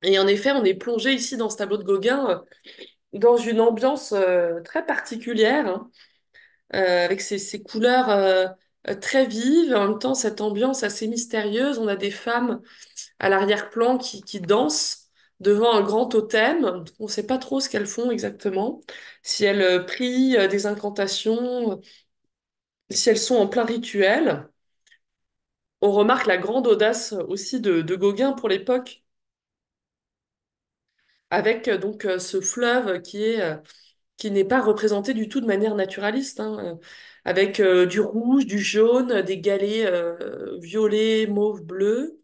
Et en effet, on est plongé ici dans ce tableau de Gauguin euh, dans une ambiance euh, très particulière, hein, avec ses, couleurs très vives, en même temps cette ambiance assez mystérieuse. On a des femmes à l'arrière-plan qui, qui dansent devant un grand totem. On ne sait pas trop ce qu'elles font exactement, si elles prient des incantations si elles sont en plein rituel, on remarque la grande audace aussi de, Gauguin pour l'époque, avec euh, donc euh, ce fleuve qui est euh, qui n'est pas représenté du tout de manière naturaliste, hein, avec du rouge, du jaune, des galets violets, mauve, bleu,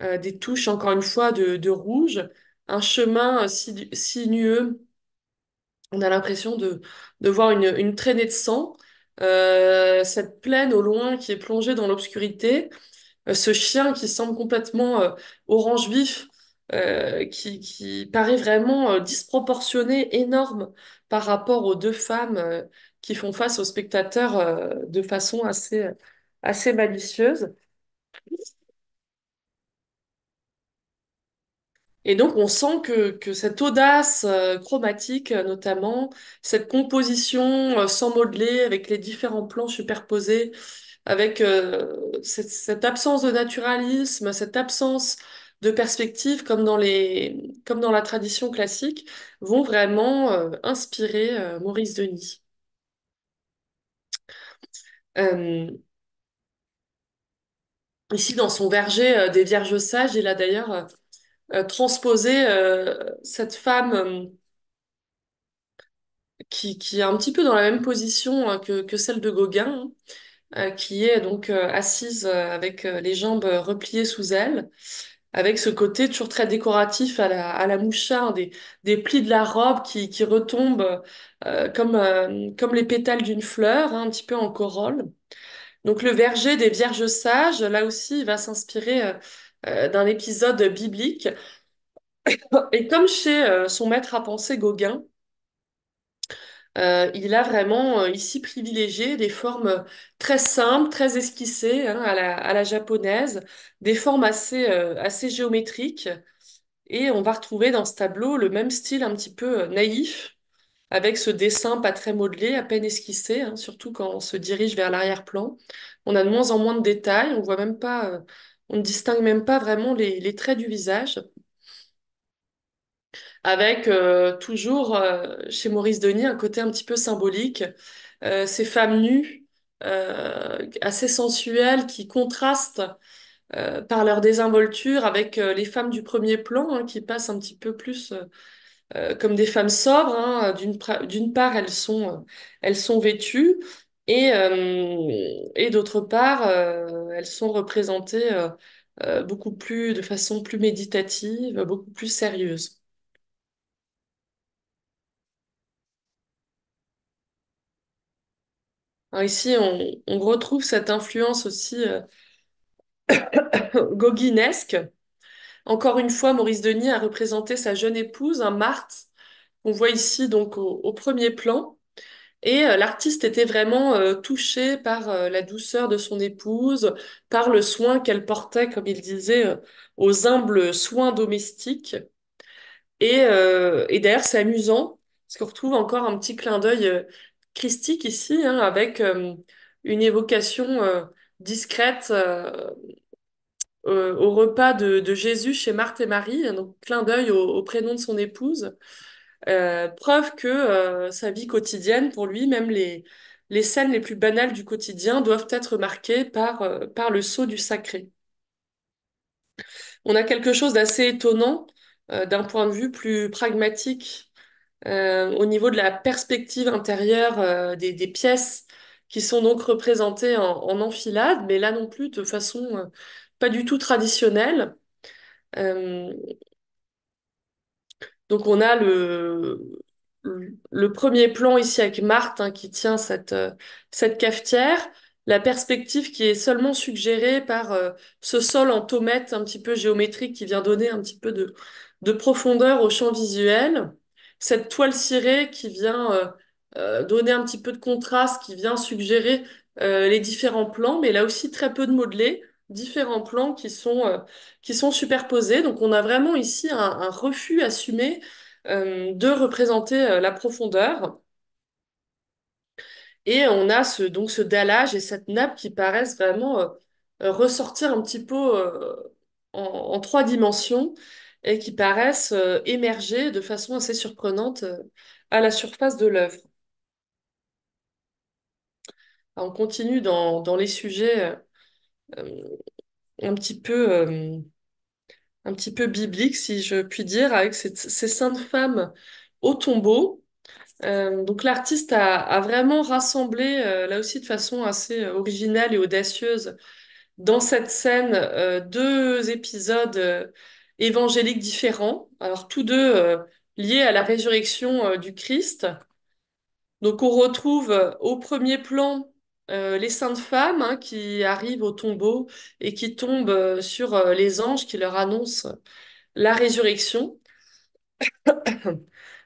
des touches encore une fois de, rouge, un chemin sinueux. On a l'impression de, voir une traînée de sang euh, cette plaine au loin qui est plongée dans l'obscurité, euh, ce chien qui semble complètement euh, orange vif, qui, qui, paraît vraiment disproportionné, énorme par rapport aux deux femmes qui font face aux spectateurs de façon assez, assez malicieuse. Et donc, on sent que, cette audace euh, chromatique, euh, notamment, cette composition euh, sans modeler, avec les différents plans superposés, avec cette, absence de naturalisme, cette absence de perspective, comme dans les, comme dans la tradition classique, vont vraiment inspirer Maurice Denis. ici, dans son verger des Vierges Sages, il a d'ailleurs euh, transposer euh, cette femme euh, qui, qui est un petit peu dans la même position hein, que, celle de Gauguin, hein, qui est donc assise avec les jambes repliées sous elle, avec ce côté toujours très décoratif à la, à mouchard, des, plis de la robe qui, qui retombent comme, comme les pétales d'une fleur, hein, un petit peu en corolle. Donc le verger des Vierges sages, là aussi, va s'inspirer euh, d'un épisode biblique. Et comme chez euh, son maître à penser Gauguin, euh, il a vraiment ici privilégié des formes très simples, très esquissées hein, à la, japonaise, des formes assez, assez géométriques. Et on va retrouver dans ce tableau le même style un petit peu naïf, avec ce dessin pas très modelé, à peine esquissé, hein, surtout quand on se dirige vers l'arrière-plan. On a de moins en moins de détails, on voit même pas on ne distingue même pas vraiment les, traits du visage. Avec euh, toujours euh, chez Maurice Denis un côté un petit peu symbolique, euh, ces femmes nues assez sensuelles qui contrastent par leur désinvolture avec les femmes du premier plan hein, qui passent un petit peu plus comme des femmes sobres. Hein. D'une part, elles sont, elles sont vêtues, euh, et, d'autre part, euh, elles sont représentées euh, beaucoup plus, de façon plus méditative, beaucoup plus sérieuse. ici, on, retrouve cette influence aussi goguinesque. Encore une fois, Maurice Denis a représenté sa jeune épouse, un Marthe, qu'on voit ici donc au premier plan. Et euh, l'artiste était vraiment euh, touché par euh, la douceur de son épouse, par le soin qu'elle portait, comme il disait, aux humbles soins domestiques. Et, et d'ailleurs, c'est amusant, parce qu'on retrouve encore un petit clin d'œil christique ici, hein, avec une évocation discrète au repas de, Jésus chez Marthe et Marie, donc clin d'œil au prénom de son épouse. Euh, preuve que euh, sa vie quotidienne, pour lui, même les, les scènes les plus banales du quotidien doivent être marquées par, euh, par le saut du sacré. On a quelque chose d'assez étonnant d'un point de vue plus pragmatique au niveau de la perspective intérieure des, pièces qui sont donc représentées en, enfilade, mais là non plus de façon pas du tout traditionnelle. Donc on a le, premier plan ici avec Marthe hein, qui tient cette, euh, cette cafetière, la perspective qui est seulement suggérée par euh, ce sol en tomette un petit peu géométrique qui vient donner un petit peu de, de profondeur au champ visuel, cette toile cirée qui vient euh, donner un petit peu de contraste, qui vient suggérer les différents plans, mais là aussi très peu de modelés, différents plans qui sont, euh, qui sont superposés. Donc on a vraiment ici un, refus assumé euh, de représenter euh, la profondeur. Et on a ce, donc ce dallage et cette nappe qui paraissent vraiment ressortir un petit peu en, trois dimensions et qui paraissent émerger de façon assez surprenante à la surface de l'œuvre. On continue dans, dans les sujets euh, un petit peu euh, un petit peu biblique, si je puis dire, avec ces saintes femmes au tombeau. Euh, donc l'artiste a, vraiment rassemblé, là aussi de façon assez originale et audacieuse, dans cette scène, deux épisodes évangéliques différents, alors tous deux liés à la résurrection du Christ. Donc on retrouve au premier plan euh, les saintes femmes hein, qui arrivent au tombeau et qui tombent euh, sur euh, les anges qui leur annoncent la résurrection.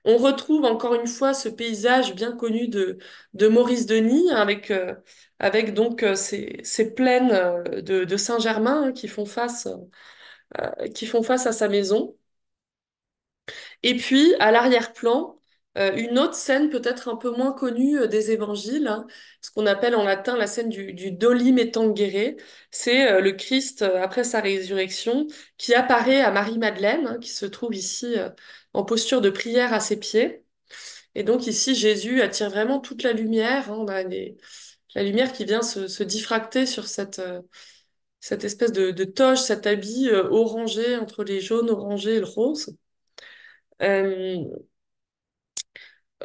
On retrouve encore une fois ce paysage bien connu de, Maurice Denis avec, avec donc ces, plaines de, Saint-Germain hein, qui, font qui font face à sa maison. Et puis, à l'arrière-plan, euh, une autre scène peut-être un peu moins connue euh, des évangiles, hein, ce qu'on appelle en latin la scène du, du et tangere, c'est euh, le Christ après sa résurrection qui apparaît à Marie-Madeleine, hein, qui se trouve ici en posture de prière à ses pieds. Et donc ici, Jésus attire vraiment toute la lumière, hein, la lumière qui vient se, diffracter sur cette, cette espèce de, de, toge, cet habit orangé entre les jaunes, orangés et le rose.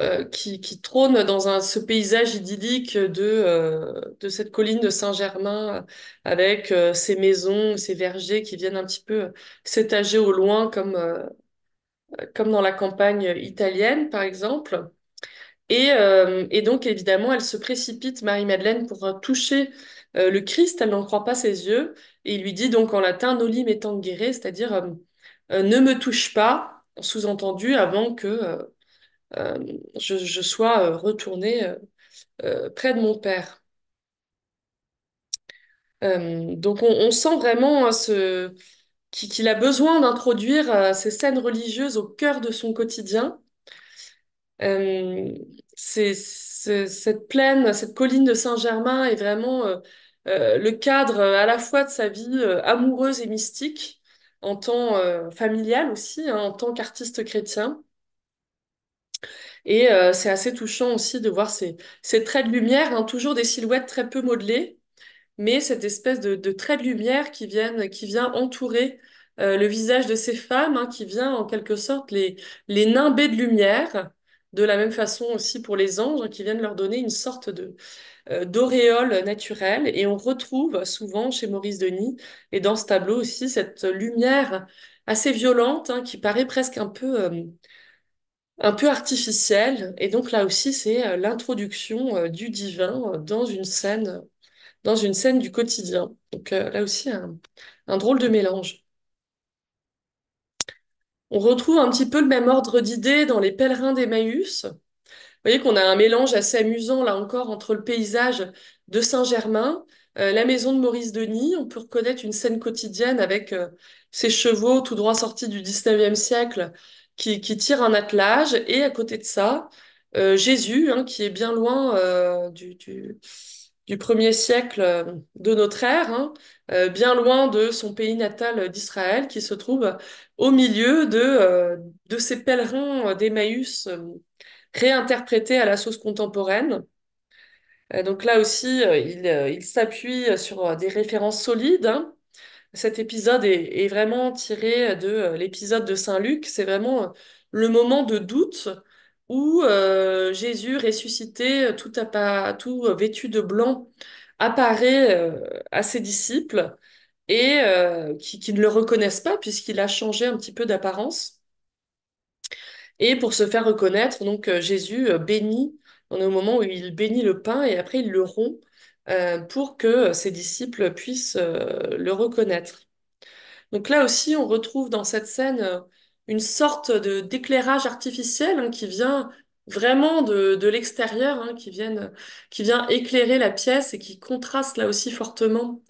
Euh, qui, trône dans ce paysage idyllique euh, de, cette colline de Saint-Germain avec ses euh, maisons, ses vergers qui viennent un petit peu s'étager au loin comme, dans la campagne italienne par exemple. Et, donc évidemment, elle se précipite, Marie-Madeleine, pour toucher le Christ, elle n'en croit pas ses yeux, et il lui dit donc en latin Noli me tangere, c'est-à-dire ne me touche pas, sous-entendu, avant que euh, je, sois euh, retournée euh, près de mon père. donc on, sent vraiment hein, qu'il a besoin d'introduire ces scènes religieuses au cœur de son quotidien. c'est, cette plaine, cette colline de Saint-Germain est vraiment le cadre à la fois de sa vie amoureuse et mystique, en tant familial aussi, hein, en tant qu'artiste chrétien, et euh, c'est assez touchant aussi de voir ces, ces traits de lumière, hein, toujours des silhouettes très peu modelées, mais cette espèce de, de de lumière qui, viennent, qui vient entourer euh, le visage de ces femmes, hein, qui vient en quelque sorte les, les nimber de lumière. De la même façon aussi pour les anges, hein, qui viennent leur donner une sorte de euh, d'auréole naturelle. Et on retrouve souvent chez Maurice Denis et dans ce tableau aussi cette lumière assez violente qui paraît presque un peu un peu artificiel, Et donc là aussi, c'est euh, l'introduction euh, du divin euh, dans une scène, dans une scène du quotidien. Donc là aussi, un, drôle de mélange. On retrouve un petit peu le même ordre d'idées dans les pèlerins d'Emmaüs. Vous voyez qu'on a un mélange assez amusant, là encore, entre le paysage de Saint-Germain, la maison de Maurice Denis. On peut reconnaître une scène quotidienne avec ses chevaux tout droit sortis du XIXe siècle qui, tire un attelage. Et à côté de ça, euh, Jésus, hein, qui est bien loin euh, du, premier siècle euh, de notre ère, hein, bien loin de son pays natal d'Israël, qui se trouve au milieu de, de ces pèlerins d'Emmaüs réinterprétés à la sauce contemporaine. donc là aussi, il, s'appuie sur des références solides. Hein cet épisode est, vraiment tiré de euh, l'épisode de Saint-Luc. C'est vraiment euh, le moment de doute où euh, Jésus ressuscité, tout, à, tout vêtu de blanc, apparaît à ses disciples et qui, ne le reconnaissent pas puisqu'il a changé un petit peu d'apparence. Et pour se faire reconnaître, donc Jésus bénit, on est au moment où il bénit le pain et après il le rompt euh, pour que ses disciples puissent euh, le reconnaître. Donc là aussi, on retrouve dans cette scène euh, une sorte de d'éclairage artificiel hein, qui vient vraiment de, de l'extérieur, hein, qui, qui vient éclairer la pièce et qui contraste là aussi fortement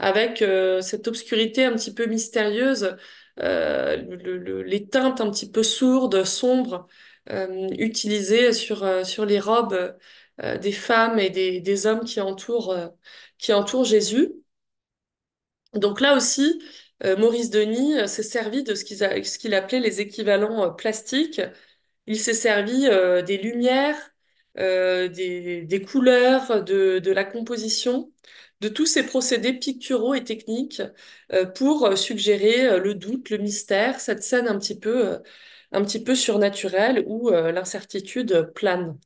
avec cette obscurité un petit peu mystérieuse, les teintes un petit peu sourdes, sombres, utilisées sur, sur les robes euh, des femmes et des, hommes qui entourent, euh, qui entourent Jésus. Donc là aussi, euh, Maurice Denis s'est servi de ce qu'il appelait les équivalents plastiques. Il s'est servi des lumières, des, couleurs, de, la composition, de tous ces procédés picturaux et techniques pour suggérer le doute, le mystère, cette scène un petit peu, un petit peu surnaturelle où l'incertitude plane.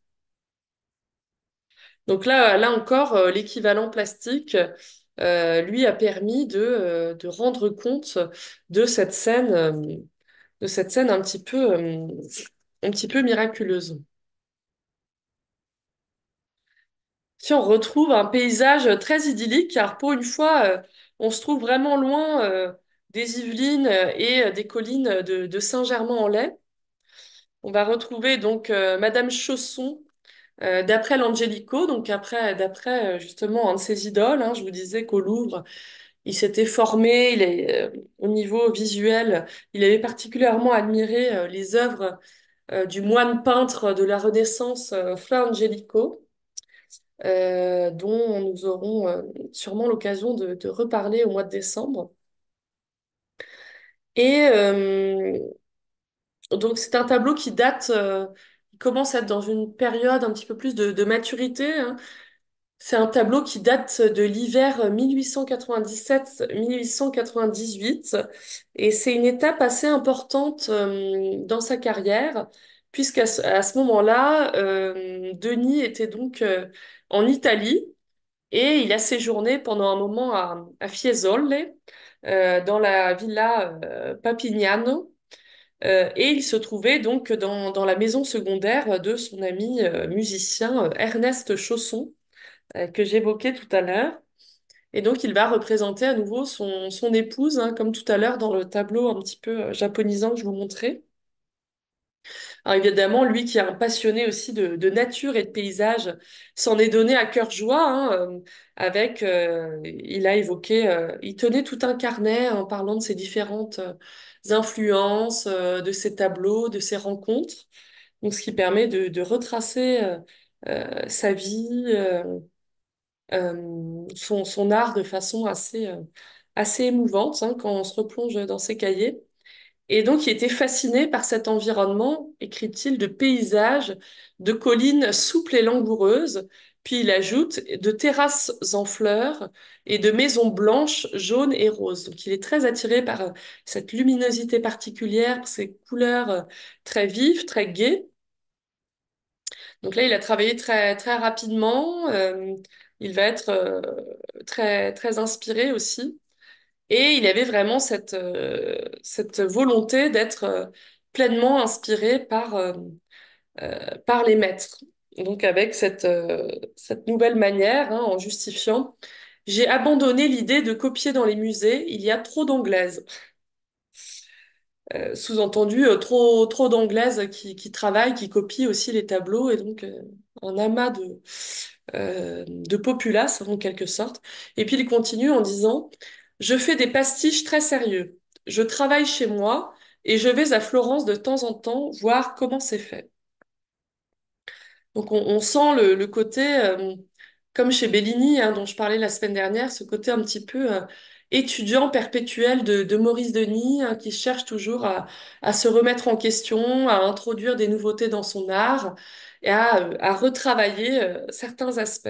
Donc là, là encore, euh, l'équivalent plastique, euh, lui, a permis euh, de, rendre compte de cette scène, de cette scène un petit peu, un petit peu miraculeuse. Si on retrouve un paysage très idyllique, car pour une fois, on se trouve vraiment loin des Yvelines et des collines de, Saint-Germain-en-Laye. On va retrouver donc Madame Chausson euh, d'après l'Angelico, donc après, d'après euh, justement un de ses idoles, hein, je vous disais qu'au Louvre, il s'était formé, euh, au niveau visuel, il avait particulièrement admiré les œuvres du moine peintre de la Renaissance, Fra Angelico, dont nous aurons sûrement l'occasion de, reparler au mois de décembre. Et donc c'est un tableau qui date commence à être dans une période un petit peu plus de, maturité. Hein. C'est un tableau qui date de l'hiver 1897-1898 et c'est une étape assez importante euh, dans sa carrière puisqu'à ce, à ce moment-là, euh, Denis était donc euh, en Italie et il a séjourné pendant un moment à, à Fiesole dans la villa Papignano euh, et il se trouvait donc dans, la maison secondaire de son ami euh, musicien euh, Ernest Chausson, que j'évoquais tout à l'heure. Et donc il va représenter à nouveau son, épouse, hein, comme tout à l'heure dans le tableau un petit peu japonisant que je vous montrais. évidemment, lui qui est un passionné aussi de, nature et de paysage, s'en est donné à cœur joie. Hein, avec, il a évoqué, il tenait tout un carnet en parlant de ses différentes influences, euh, de ses tableaux, de ses rencontres. Donc, ce qui permet de, retracer euh, euh, sa vie, son, art de façon assez, assez émouvante hein, quand on se replonge dans ses cahiers. Et donc, il était fasciné par cet environnement, écrit-il, de paysages, de collines souples et langoureuses. Puis il ajoute de terrasses en fleurs et de maisons blanches, jaunes et roses. Donc il est très attiré par cette luminosité particulière, ces couleurs euh, très vives, très gaies. Donc là, il a travaillé très, très rapidement. Euh, il va être euh, très, très inspiré aussi. Et il avait vraiment cette, euh, cette volonté d'être euh, pleinement inspiré par, euh, par les maîtres. Donc avec cette, cette nouvelle manière, hein, en justifiant, j'ai abandonné l'idée de copier dans les musées, il y a trop d'anglaises. sous-entendu trop trop d'anglaises qui, qui travaillent, qui copient aussi les tableaux et donc un amas de de populace en quelque sorte. Et puis il continue en disant je fais des pastiches très sérieux. Je travaille chez moi et je vais à Florence de temps en temps voir comment c'est fait. Donc on, sent le, côté, euh, comme chez Bellini, hein, dont je parlais la semaine dernière, ce côté un petit peu euh, étudiant perpétuel de, Maurice Denis, hein, qui cherche toujours à, se remettre en question, à introduire des nouveautés dans son art et à, euh, retravailler certains aspects.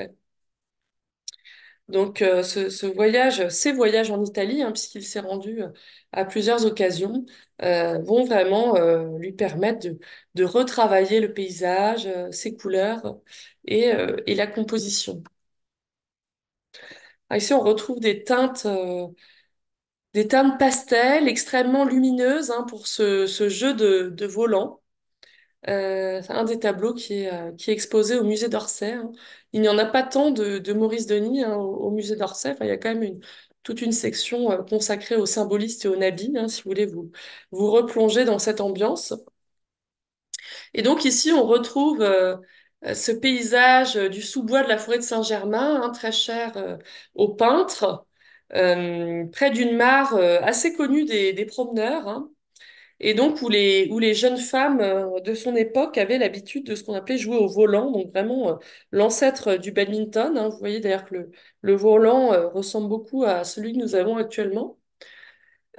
Donc euh, ce, voyage, ces voyages en Italie, hein, puisqu'il s'est rendu euh, à plusieurs occasions, euh, vont vraiment lui permettre de, retravailler le paysage, ses couleurs et, la composition. Ah, ici, on retrouve des teintes des teintes pastel extrêmement lumineuses hein, pour ce, jeu de, volant. c'est un des tableaux qui est, exposé au musée d'Orsay, hein il n'y en a pas tant de, Maurice Denis hein, au, musée d'Orsay. il y a quand même une, toute une section euh, consacrée aux symbolistes et aux nabis, hein, si vous voulez vous, vous replonger dans cette ambiance. Et donc ici, on retrouve euh, ce paysage euh, du sous-bois de la forêt de Saint-Germain, hein, très cher aux peintres, près d'une mare assez connue des promeneurs. Hein et donc où les, où les jeunes femmes euh, de son époque avaient l'habitude de ce qu'on appelait jouer au volant, donc vraiment euh, l'ancêtre euh, du badminton. Hein. Vous voyez d'ailleurs que le, volant ressemble beaucoup à celui que nous avons actuellement.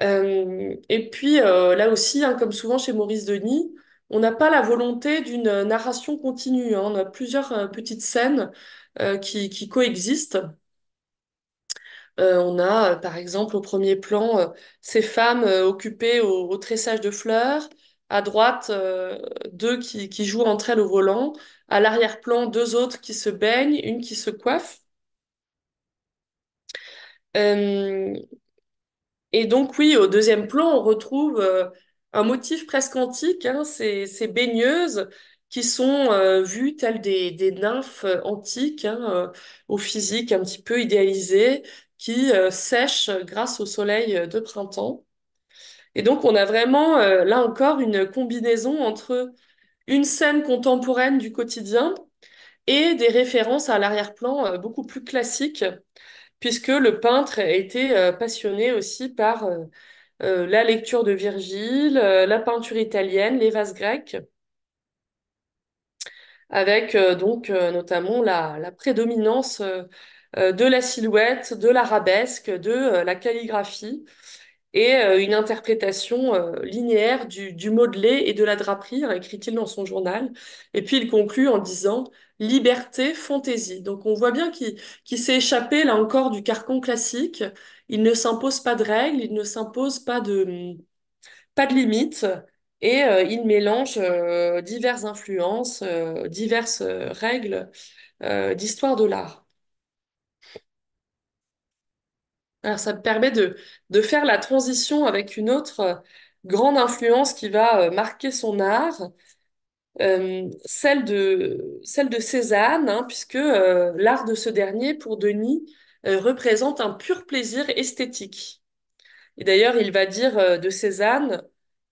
et puis là aussi, hein, comme souvent chez Maurice Denis, on n'a pas la volonté d'une narration continue. Hein. On a plusieurs petites scènes qui coexistent. Euh, on a, euh, par exemple, au premier plan, euh, ces femmes occupées au, tressage de fleurs. À droite, deux qui, jouent entre elles au volant. À l'arrière-plan, deux autres qui se baignent, une qui se coiffe. et donc oui, au deuxième plan, on retrouve un motif presque antique, hein, ces, baigneuses qui sont vues telles des, nymphes antiques, hein, au physique un petit peu idéalisé, qui euh, sèche grâce au soleil euh, de printemps. Et donc, on a vraiment, euh, là encore, une combinaison entre une scène contemporaine du quotidien et des références à l'arrière-plan beaucoup plus classiques, puisque le peintre a été passionné aussi par la lecture de Virgile, la peinture italienne, les vases grecs, avec donc notamment la, la prédominance euh, de la silhouette, de l'arabesque, de euh, la calligraphie et euh, une interprétation linéaire du, modelé et de la draperie, hein, écrit-il dans son journal. Et puis il conclut en disant liberté, fantaisie. Donc on voit bien qu'il s'est échappé là encore du carcan classique. Il ne s'impose pas de règles, il ne s'impose pas de, hmm, pas de limites. Et il mélange diverses influences, diverses règles d'histoire de l'art. Alors, ça me permet de, faire la transition avec une autre euh, grande influence qui va euh, marquer son art, euh, celle de, celle de Cézanne, hein, puisque l'art de ce dernier, pour Denis, représente un pur plaisir esthétique. Et d'ailleurs, il va dire de Cézanne,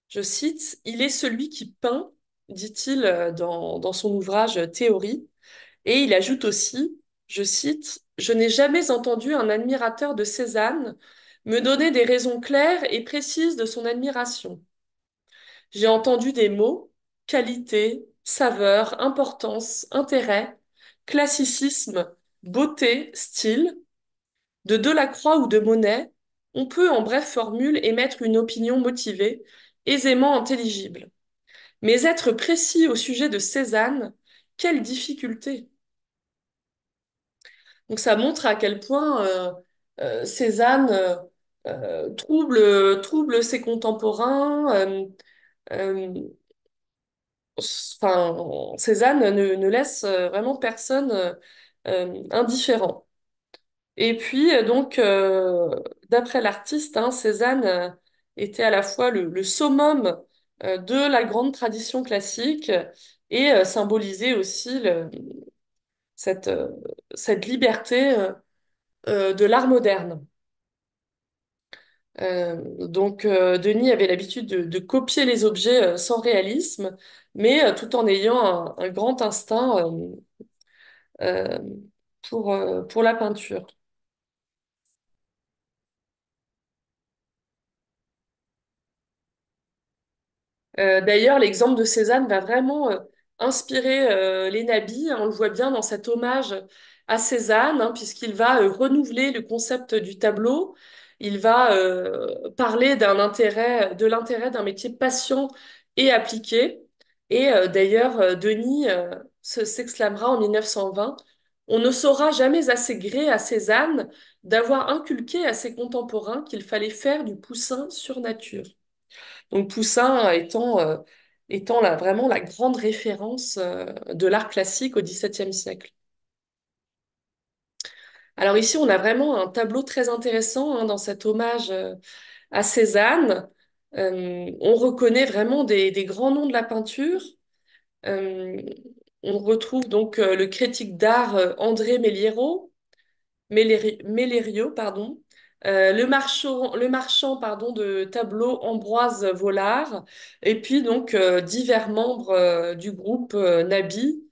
je cite, Il est celui qui peint, dit-il dans, dans son ouvrage Théorie, et il ajoute aussi, je cite, je n'ai jamais entendu un admirateur de Cézanne me donner des raisons claires et précises de son admiration. J'ai entendu des mots, qualité, saveur, importance, intérêt, classicisme, beauté, style. De Delacroix ou de Monet, on peut en bref formule émettre une opinion motivée, aisément intelligible. Mais être précis au sujet de Cézanne, quelle difficulté! Donc ça montre à quel point euh, euh, Cézanne euh, trouble, trouble ses contemporains. Enfin, Cézanne ne, laisse vraiment personne indifférent. Et puis, donc, d'après l'artiste, hein, Cézanne était à la fois le, summum de la grande tradition classique et symbolisait aussi le, cette, euh, cette liberté euh, euh, de l'art moderne. donc, Denis avait l'habitude de, copier les objets sans réalisme, mais tout en ayant un, grand instinct pour, pour la peinture. D'ailleurs, l'exemple de Cézanne va vraiment inspiré euh, les nabis. on le voit bien dans cet hommage à Cézanne, hein, puisqu'il va euh, renouveler le concept du tableau. Il va euh, parler d'un intérêt, de l'intérêt d'un métier patient et appliqué. Et d'ailleurs, Denis s'exclamera en 1920 on ne saura jamais assez gré à Cézanne d'avoir inculqué à ses contemporains qu'il fallait faire du poussin sur nature. Donc Poussin étant étant là vraiment la grande référence euh, de l'art classique au XVIIe siècle. Alors ici, on a vraiment un tableau très intéressant hein, dans cet hommage euh, à Cézanne. Euh, on reconnaît vraiment des, grands noms de la peinture. on retrouve donc le critique d'art André Méliero, Mélério, pardon, euh, le, marchand, pardon, de tableaux Ambroise Vollard, et puis donc euh, divers membres euh, du groupe Nabi,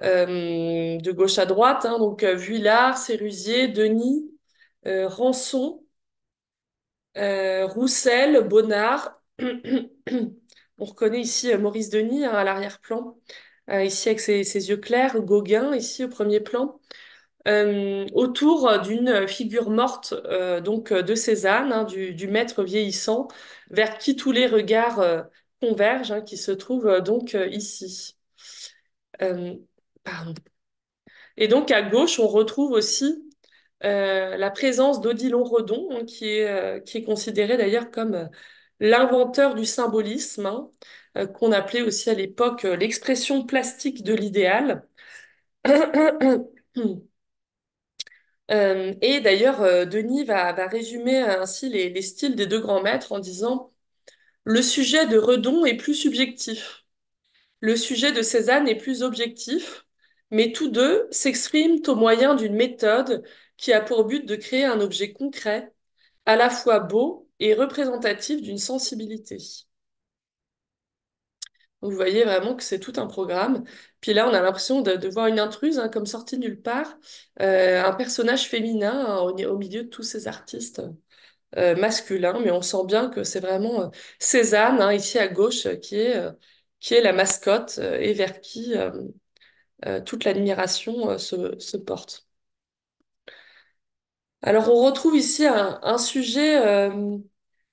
de gauche à droite, hein, donc Vuillard, Sérusier, Denis, Ranson, Roussel, Bonnard. On reconnaît ici Maurice Denis hein, à l'arrière-plan, ici avec ses, yeux clairs, Gauguin ici au premier plan. Euh, autour euh, d'une euh, figure morte donc de Cézanne, hein, du, maître vieillissant, vers qui tous les regards convergent, hein, qui se trouve donc ici. Et donc à gauche, on retrouve aussi la présence d'Odilon Redon, hein, qui est, qui est considéré d'ailleurs comme l'inventeur du symbolisme, qu'on appelait aussi à l'époque l'expression plastique de l'idéal. Hum, euh, et d'ailleurs, euh, Denis va, résumer euh, ainsi les, les, styles des deux grands maîtres en disant Le sujet de Redon est plus subjectif, le sujet de Cézanne est plus objectif, mais tous deux s'expriment au moyen d'une méthode qui a pour but de créer un objet concret, à la fois beau et représentatif d'une sensibilité vous voyez vraiment que c'est tout un programme. Puis là, on a l'impression de, voir une intruse, hein, comme sortie nulle part, euh, un personnage féminin hein, au, milieu de tous ces artistes euh, masculins. Mais on sent bien que c'est vraiment euh, Cézanne, hein, ici à gauche, qui est, qui est la mascotte et vers qui toute l'admiration se, porte. Alors, on retrouve ici un sujet,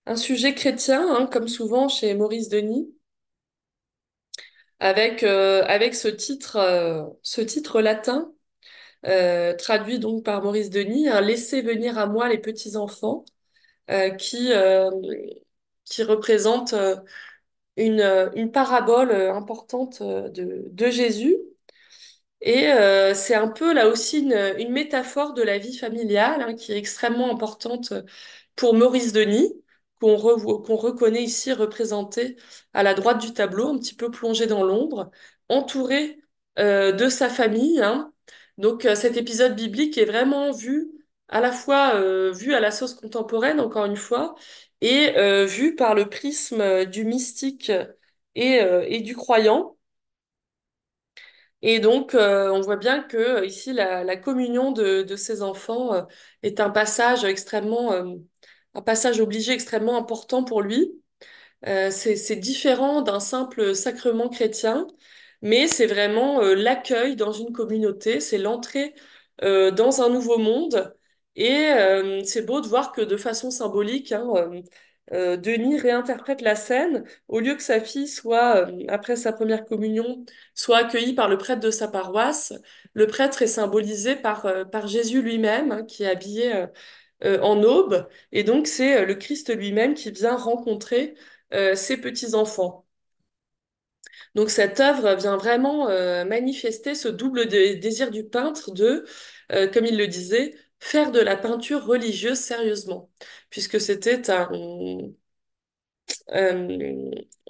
un sujet chrétien, comme souvent chez Maurice Denis avec, euh, avec ce titre, euh, ce titre latin, euh, traduit donc par Maurice Denis, Laissez venir à moi les petits-enfants, qui, qui représente une, parabole importante de, Jésus. Et c'est un peu là aussi une, métaphore de la vie familiale hein, qui est extrêmement importante pour Maurice Denis qu'on reconnaît ici représenté à la droite du tableau, un petit peu plongé dans l'ombre, entouré euh, de sa famille. Hein. Donc euh, cet épisode biblique est vraiment vu à la fois euh, vu à la sauce contemporaine, encore une fois, et vu par le prisme du mystique et, du croyant. Et donc, on voit bien que ici, la, communion de, de, ces enfants est un passage extrêmement un passage obligé extrêmement important pour lui. Euh, c'est différent d'un simple sacrement chrétien, mais c'est vraiment euh, l'accueil dans une communauté, c'est l'entrée euh, dans un nouveau monde. Et c'est beau de voir que de façon symbolique, hein, Denis réinterprète la scène. Au lieu que sa fille soit, après sa première communion, soit accueillie par le prêtre de sa paroisse, le prêtre est symbolisé par, Jésus lui-même, hein, qui est habillé euh, en aube. Et donc, c'est euh, le Christ lui-même qui vient rencontrer euh, ses petits-enfants. Donc, cette œuvre vient vraiment manifester ce double désir du peintre de, comme il le disait, faire de la peinture religieuse sérieusement, puisque c'était un,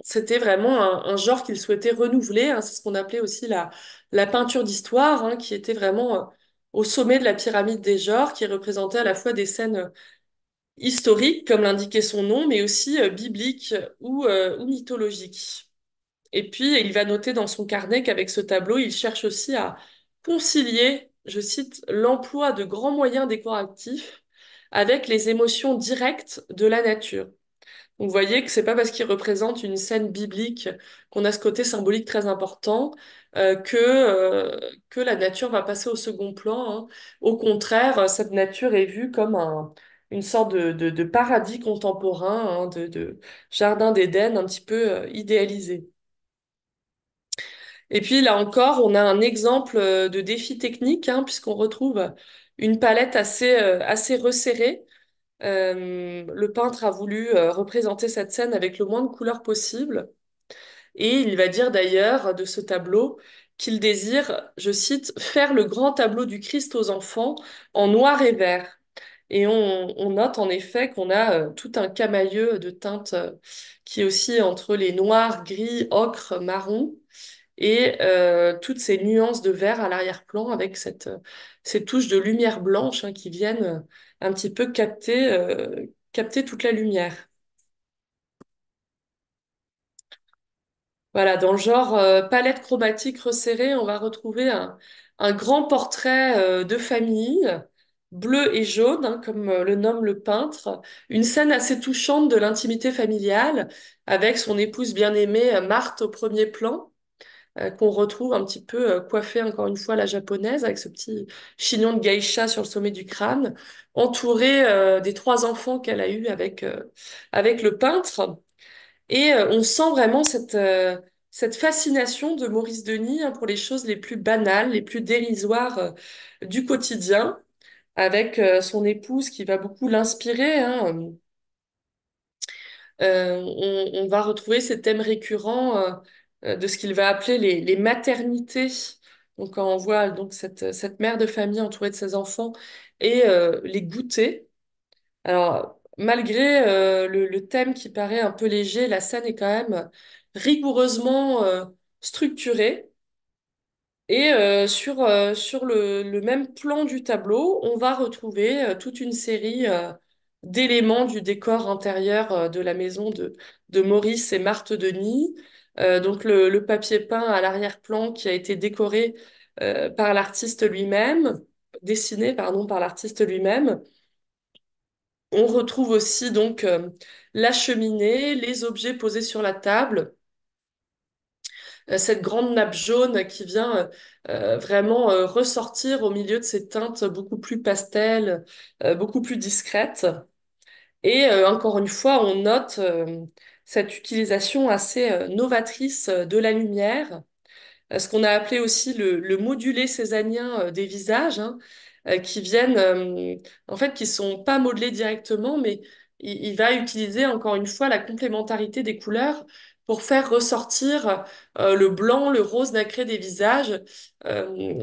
c'était vraiment un, genre qu'il souhaitait renouveler. Hein. c'est ce qu'on appelait aussi la, la peinture d'histoire, hein, qui était vraiment au sommet de la pyramide des genres qui représentait à la fois des scènes euh, historiques, comme l'indiquait son nom, mais aussi euh, bibliques euh, ou, mythologiques. Et puis, il va noter dans son carnet qu'avec ce tableau, il cherche aussi à concilier, je cite, l'emploi de grands moyens décoratifs avec les émotions directes de la nature vous voyez que c'est pas parce qu'il représente une scène biblique qu'on a ce côté symbolique très important euh, que, euh, que la nature va passer au second plan. Hein. Au contraire, euh, cette nature est vue comme une sorte de, paradis contemporain, hein, de, jardin d'Éden un petit peu idéalisé. Et puis là encore, on a un exemple de défi technique, hein, puisqu'on retrouve une palette assez, assez resserrée euh, le peintre a voulu euh, représenter cette scène avec le moins de couleurs possible. Et il va dire d'ailleurs de ce tableau qu'il désire, je cite, faire le grand tableau du Christ aux enfants en noir et vert. Et on, note en effet qu'on a euh, tout un camailleux de teintes qui est aussi entre les noirs, gris, ocre, marron et toutes ces nuances de vert à l'arrière-plan avec cette, ces touches de lumière blanche hein, qui viennent un petit peu capter, euh, toute la lumière. Voilà, dans le genre euh, palette chromatique resserrée, on va retrouver un, grand portrait euh, de famille, bleu et jaune, hein, comme le nomme le peintre, une scène assez touchante de l'intimité familiale, avec son épouse bien-aimée Marthe au premier plan, euh, qu'on retrouve un petit peu euh, coiffée, encore une fois, la japonaise, avec ce petit chignon de geisha sur le sommet du crâne, entourée euh, des trois enfants qu'elle a eus avec, avec le peintre. Et on sent vraiment cette cette fascination de Maurice Denis hein, pour les choses les plus banales, les plus dérisoires du quotidien, avec son épouse qui va beaucoup l'inspirer. Hein, on, va retrouver ces thèmes récurrents euh, de ce qu'il va appeler les, maternités. Donc quand on voit donc cette, mère de famille entourée de ses enfants et euh, les goûter. Alors malgré euh, le, thème qui paraît un peu léger, la scène est quand même rigoureusement structurée. Et sur, le, même plan du tableau, on va retrouver toute une série d'éléments du décor intérieur de la maison de Maurice et Marthe Denis, euh, donc le, papier peint à l'arrière-plan qui a été décoré euh, par l'artiste lui-même, dessiné pardon, par l'artiste lui-même. On retrouve aussi donc euh, la cheminée, les objets posés sur la table, cette grande nappe jaune qui vient vraiment ressortir au milieu de ces teintes beaucoup plus pastel, beaucoup plus discrètes. Et encore une fois, on note cette utilisation assez euh, novatrice euh, de la lumière, euh, ce qu'on a appelé aussi le, le modulé césanien des visages, hein, qui viennent, en fait, qui sont pas modelés directement, mais il, va utiliser encore une fois la complémentarité des couleurs pour faire ressortir le blanc, le rose nacré des visages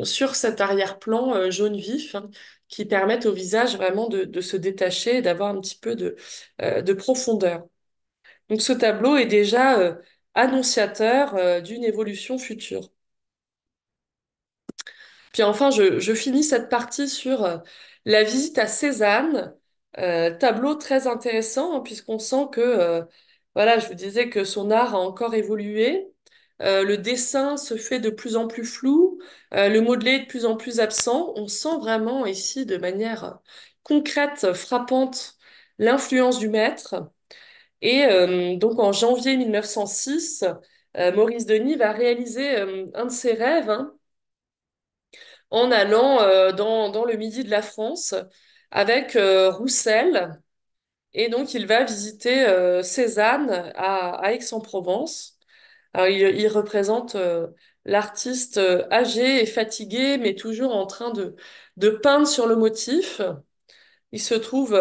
sur cet arrière-plan jaune vif, hein, qui permettent au visage vraiment de, se détacher d'avoir un petit peu de profondeur. Donc ce tableau est déjà euh, annonciateur euh, d'une évolution future. Puis enfin, je, finis cette partie sur euh, la visite à Cézanne, tableau très intéressant hein, puisqu'on sent que, voilà, je vous disais que son art a encore évolué. le dessin se fait de plus en plus flou, le modelé est de plus en plus absent. On sent vraiment ici de manière concrète, frappante, l'influence du maître. Et euh, donc en janvier 1906, euh, Maurice Denis va réaliser euh, un de ses rêves hein, en allant dans, dans, le midi de la France avec Roussel. Et donc il va visiter Cézanne à, Aix-en-Provence. Il, il, représente l'artiste âgé et fatigué, mais toujours en train de, de peindre sur le motif. Il se trouve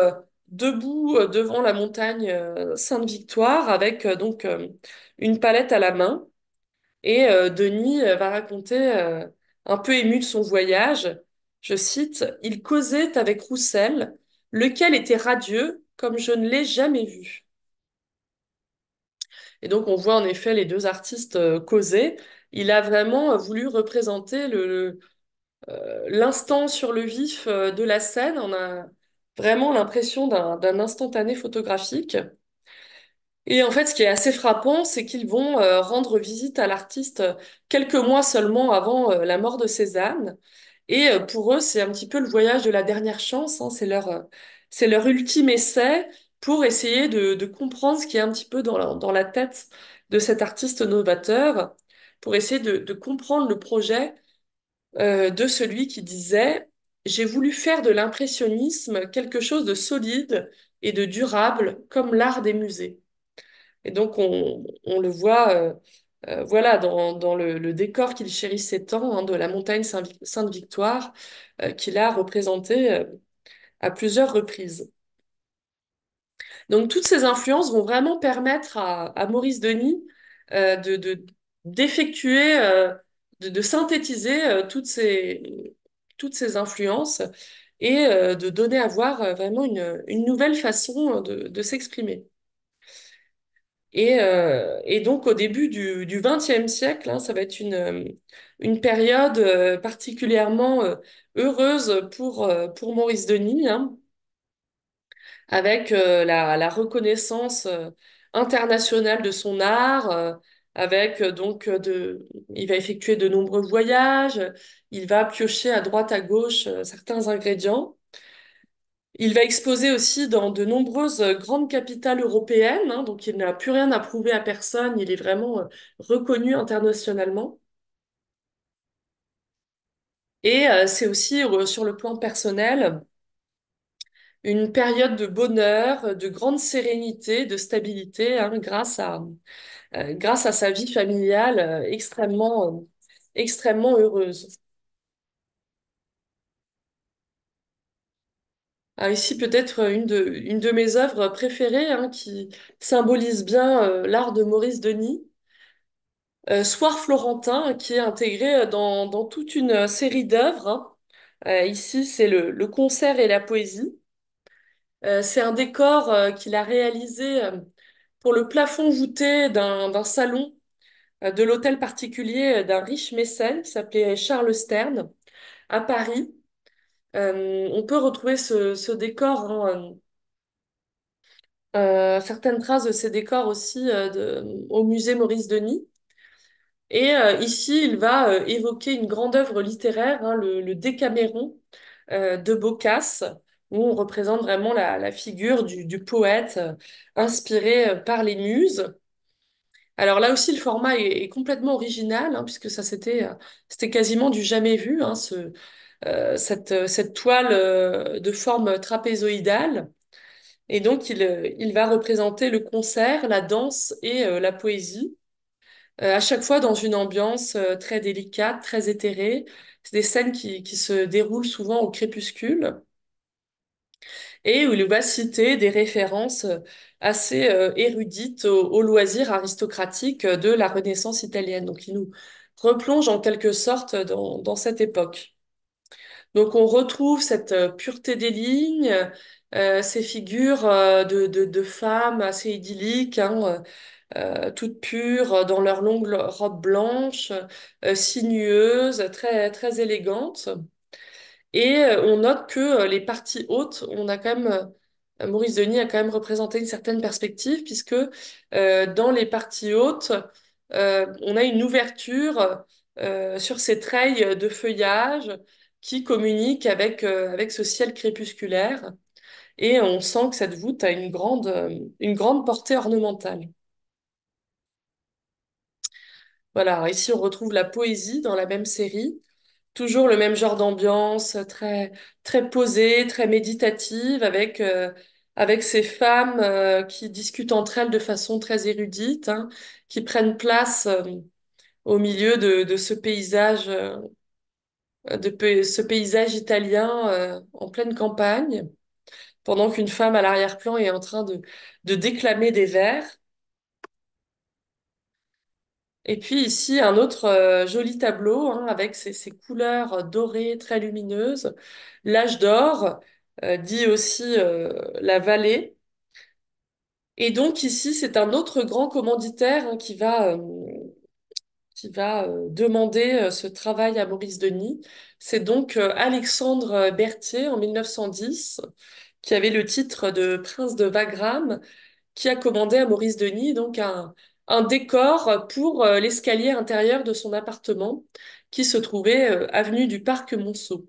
debout euh, devant la montagne euh, Sainte-Victoire avec euh, donc une palette à la main. Et Denis va raconter, un peu ému de son voyage, je cite, Il causait avec Roussel, lequel était radieux comme je ne l'ai jamais vu. Et donc on voit en effet les deux artistes causer. Il a vraiment voulu représenter le, l'instant sur le vif de la scène. On a, vraiment l'impression d'un instantané photographique. Et en fait, ce qui est assez frappant, c'est qu'ils vont euh, rendre visite à l'artiste euh, quelques mois seulement avant euh, la mort de Cézanne. Et pour eux, c'est un petit peu le voyage de la dernière chance. Hein. C'est leur, c'est leur ultime essai pour essayer de, comprendre ce qui est un petit peu dans la, dans la tête de cet artiste novateur, pour essayer de, de comprendre le projet de celui qui disait j'ai voulu faire de l'impressionnisme quelque chose de solide et de durable, comme l'art des musées. Et donc, on, le voit euh, euh, voilà, dans, le, décor qu'il chérissait tant, hein, de la montagne Sainte-Victoire, euh, qu'il a représenté à plusieurs reprises. Donc, toutes ces influences vont vraiment permettre à, Maurice Denis de, d'effectuer, de synthétiser toutes ces toutes ces influences et euh, de donner à voir euh, vraiment une, une, nouvelle façon euh, de, de s'exprimer. Et, et, donc au début du, XXe siècle, hein, ça va être une, une période particulièrement heureuse pour, pour Maurice Denis, hein, avec la, reconnaissance internationale de son art, avec euh, donc euh, de, il va effectuer de nombreux voyages, il va piocher à droite à gauche euh, certains ingrédients. Il va exposer aussi dans de nombreuses grandes capitales européennes, hein, donc il n'a plus rien à prouver à personne, il est vraiment reconnu internationalement. Et c'est aussi sur le plan personnel une période de bonheur, de grande sérénité, de stabilité, hein, grâce à, euh, grâce à sa vie familiale euh, extrêmement, euh, extrêmement heureuse. Ah, ici, peut-être une de, une de mes œuvres préférées hein, qui symbolise bien l'art de Maurice Denis, Soir florentin, qui est intégré dans, toute une série d'œuvres. Hein. ici, c'est le, concert et la poésie. c'est un décor qu'il a réalisé pour le plafond voûté d'un salon euh, de l'hôtel particulier euh, d'un riche mécène qui s'appelait Charles Stern à Paris. Euh, on peut retrouver ce, décor, hein, certaines traces de ces décors aussi au musée Maurice Denis. Et ici, il va évoquer une grande œuvre littéraire, hein, le, le, Décaméron de Boccace, où on représente vraiment la, figure du, poète euh, inspiré euh, par les muses. Alors là aussi, le format est, complètement original, hein, puisque ça c'était euh, c'était quasiment du jamais vu, hein, cette, toile de forme trapézoïdale. Et donc, il, va représenter le concert, la danse et la poésie, à chaque fois dans une ambiance très délicate, très éthérée. C'est des scènes qui se déroulent souvent au crépuscule et où il va citer des références euh, assez euh, érudites aux, loisirs aristocratiques de la Renaissance italienne. Donc il nous replonge en quelque sorte dans, cette époque. Donc on retrouve cette euh, pureté des lignes, ces figures de, femmes assez idylliques, hein, toutes pures, dans leurs longues robes blanches, sinueuses, très, très élégantes. Et euh, on note que euh, les parties hautes, on a quand même euh, Maurice Denis a quand même représenté une certaine perspective, puisque dans les parties hautes, on a une ouverture sur ces treilles de feuillage qui communiquent avec, avec ce ciel crépusculaire. Et on sent que cette voûte a une grande, une grande portée ornementale. Voilà, ici on retrouve la poésie dans la même série toujours le même genre d'ambiance, très, très posée, très méditative, avec, euh, avec ces femmes euh, qui discutent entre elles de façon très érudite, hein, qui prennent place euh, au milieu de, de ce paysage, de ce paysage italien en pleine campagne, pendant qu'une femme à l'arrière-plan est en train de, de déclamer des vers. Et puis ici, un autre euh, joli tableau hein, avec ses, couleurs dorées très lumineuses. L'âge d'or euh, dit aussi euh, la vallée. Et donc ici, c'est un autre grand commanditaire hein, qui va, qui va demander ce travail à Maurice Denis. C'est donc Alexandre Berthier en 1910 qui avait le titre de prince de Wagram qui a commandé à Maurice Denis donc un un décor pour euh, l'escalier intérieur de son appartement qui se trouvait euh, avenue du Parc Monceau.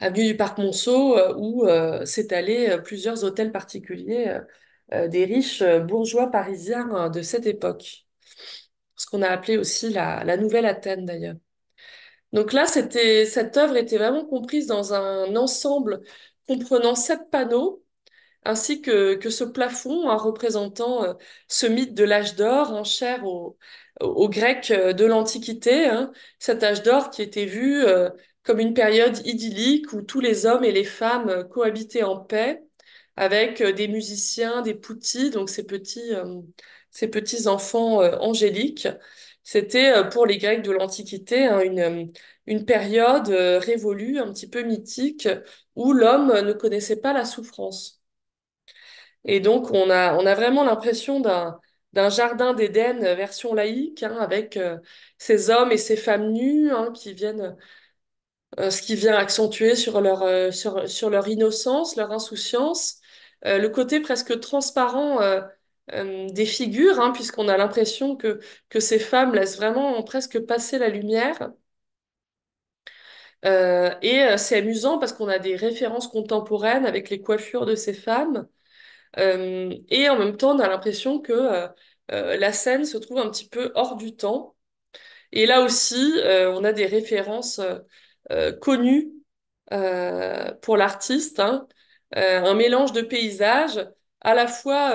Avenue du Parc Monceau euh, où s'étalaient plusieurs hôtels particuliers des riches bourgeois parisiens de cette époque. Ce qu'on a appelé aussi la, Nouvelle Athènes d'ailleurs. Donc là, cette œuvre était vraiment comprise dans un ensemble comprenant sept panneaux ainsi que, que ce plafond hein, représentant euh, ce mythe de l'âge d'or, hein, cher aux, Grecs euh, de l'Antiquité, hein. cet âge d'or qui était vu euh, comme une période idyllique où tous les hommes et les femmes cohabitaient en paix avec des musiciens, des poutis, donc ces petits, ces petits enfants angéliques. C'était pour les Grecs de l'Antiquité hein, une, une période révolue, un petit peu mythique, où l'homme ne connaissait pas la souffrance. Et donc, on a, on a vraiment l'impression d'un, d'un jardin d'Éden euh, version laïque, hein, avec euh, ces hommes et ces femmes nues, hein, qui viennent, euh, ce qui vient accentuer sur leur, sur, sur, leur innocence, leur insouciance, le côté presque transparent des figures, hein, puisqu'on a l'impression que, que ces femmes laissent vraiment presque passer la lumière. et c'est amusant parce qu'on a des références contemporaines avec les coiffures de ces femmes. Euh, et en même temps, on a l'impression que euh, euh, la scène se trouve un petit peu hors du temps. Et là aussi, on a des références connues pour l'artiste, hein. un mélange de paysages, à la fois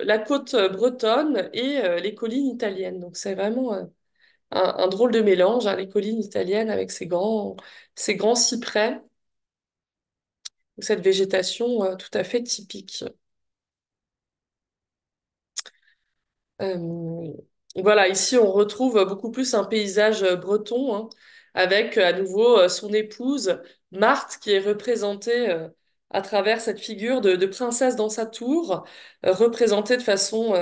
la côte bretonne et les collines italiennes. Donc c'est vraiment un, drôle de mélange, hein, les collines italiennes avec ces grands, ces grands cyprès, cette végétation tout à fait typique. Euh, voilà, ici on retrouve beaucoup plus un paysage euh, breton, hein, avec euh, à nouveau son épouse Marthe qui est représentée à travers cette figure de, princesse dans sa tour, représentée de façon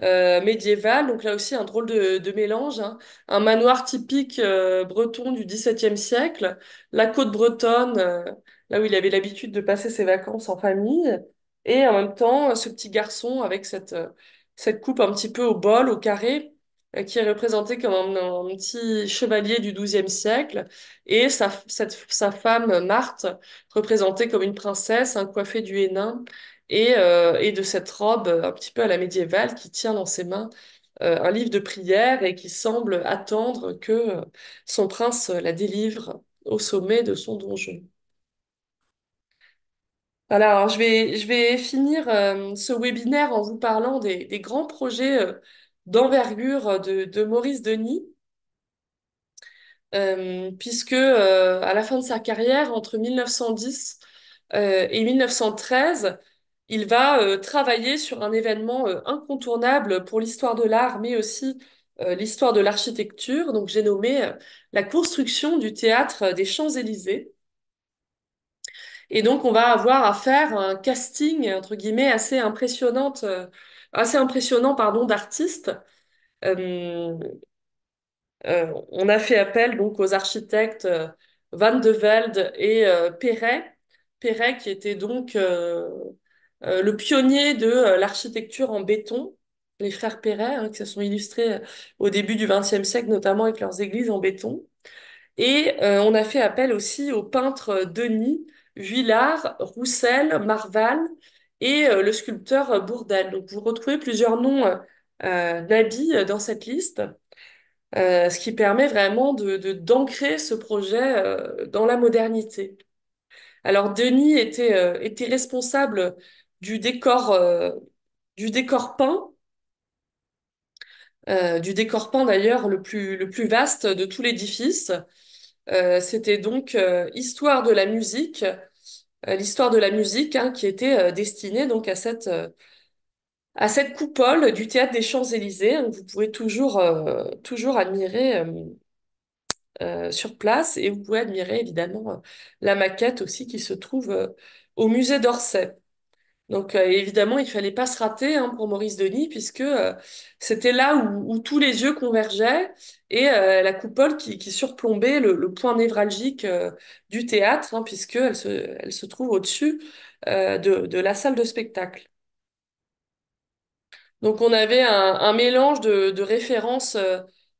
médiévale. Donc là aussi un drôle de, mélange, hein. un manoir typique breton du XVIIe siècle, la côte bretonne, là où il avait l'habitude de passer ses vacances en famille, et en même temps ce petit garçon avec cette cette coupe un petit peu au bol, au carré, euh, qui est représentée comme un, petit chevalier du XIIe siècle, et sa, femme Marthe, représentée comme une princesse, un coiffée du Hénin, euh, et, de cette robe un petit peu à la médiévale qui tient dans ses mains euh, un livre de prière et qui semble attendre que son prince la délivre au sommet de son donjon alors je vais, finir euh, ce webinaire en vous parlant des, grands projets euh, d'envergure euh, de, Maurice Denis, puisque à la fin de sa carrière, entre 1910 et 1913, il va travailler sur un événement incontournable pour l'histoire de l'art, mais aussi l'histoire de l'architecture. Donc j'ai nommé la construction du théâtre des Champs-Élysées. Et donc, on va avoir à faire un casting, entre guillemets, assez impressionnante, euh, assez impressionnant, pardon, d'artistes. Euh, euh, on a fait appel donc aux architectes Van de Velde et Perret. qui était donc le pionnier de l'architecture en béton. Les frères Perret, hein, qui se sont illustrés au début du XXe siècle, notamment avec leurs églises en béton. Et on a fait appel aussi au peintre Denis, Huillard, Roussel, Marval et euh, le sculpteur euh, Bourdel. Donc vous retrouvez plusieurs noms euh, d'habits dans cette liste, ce qui permet vraiment d'ancrer ce projet dans la modernité. Alors Denis était, était responsable du décor du décor peint. du décor peint d'ailleurs le plus, le plus vaste de tout l'édifice. C'était donc Histoire de la musique, euh, l'histoire de la musique, hein, qui était euh, destinée donc à cette euh, à cette coupole du théâtre des Champs-Élysées. Hein, vous pouvez toujours, toujours admirer sur place et vous pouvez admirer évidemment la maquette aussi qui se trouve au musée d'Orsay. Donc évidemment, il fallait pas se rater hein, pour Maurice Denis puisque c'était là où, tous les yeux convergeaient et euh, la coupole qui, surplombait le, point névralgique euh, du théâtre, hein, puisqu'elle se, elle se trouve au-dessus euh, de, la salle de spectacle. Donc on avait un, mélange de, références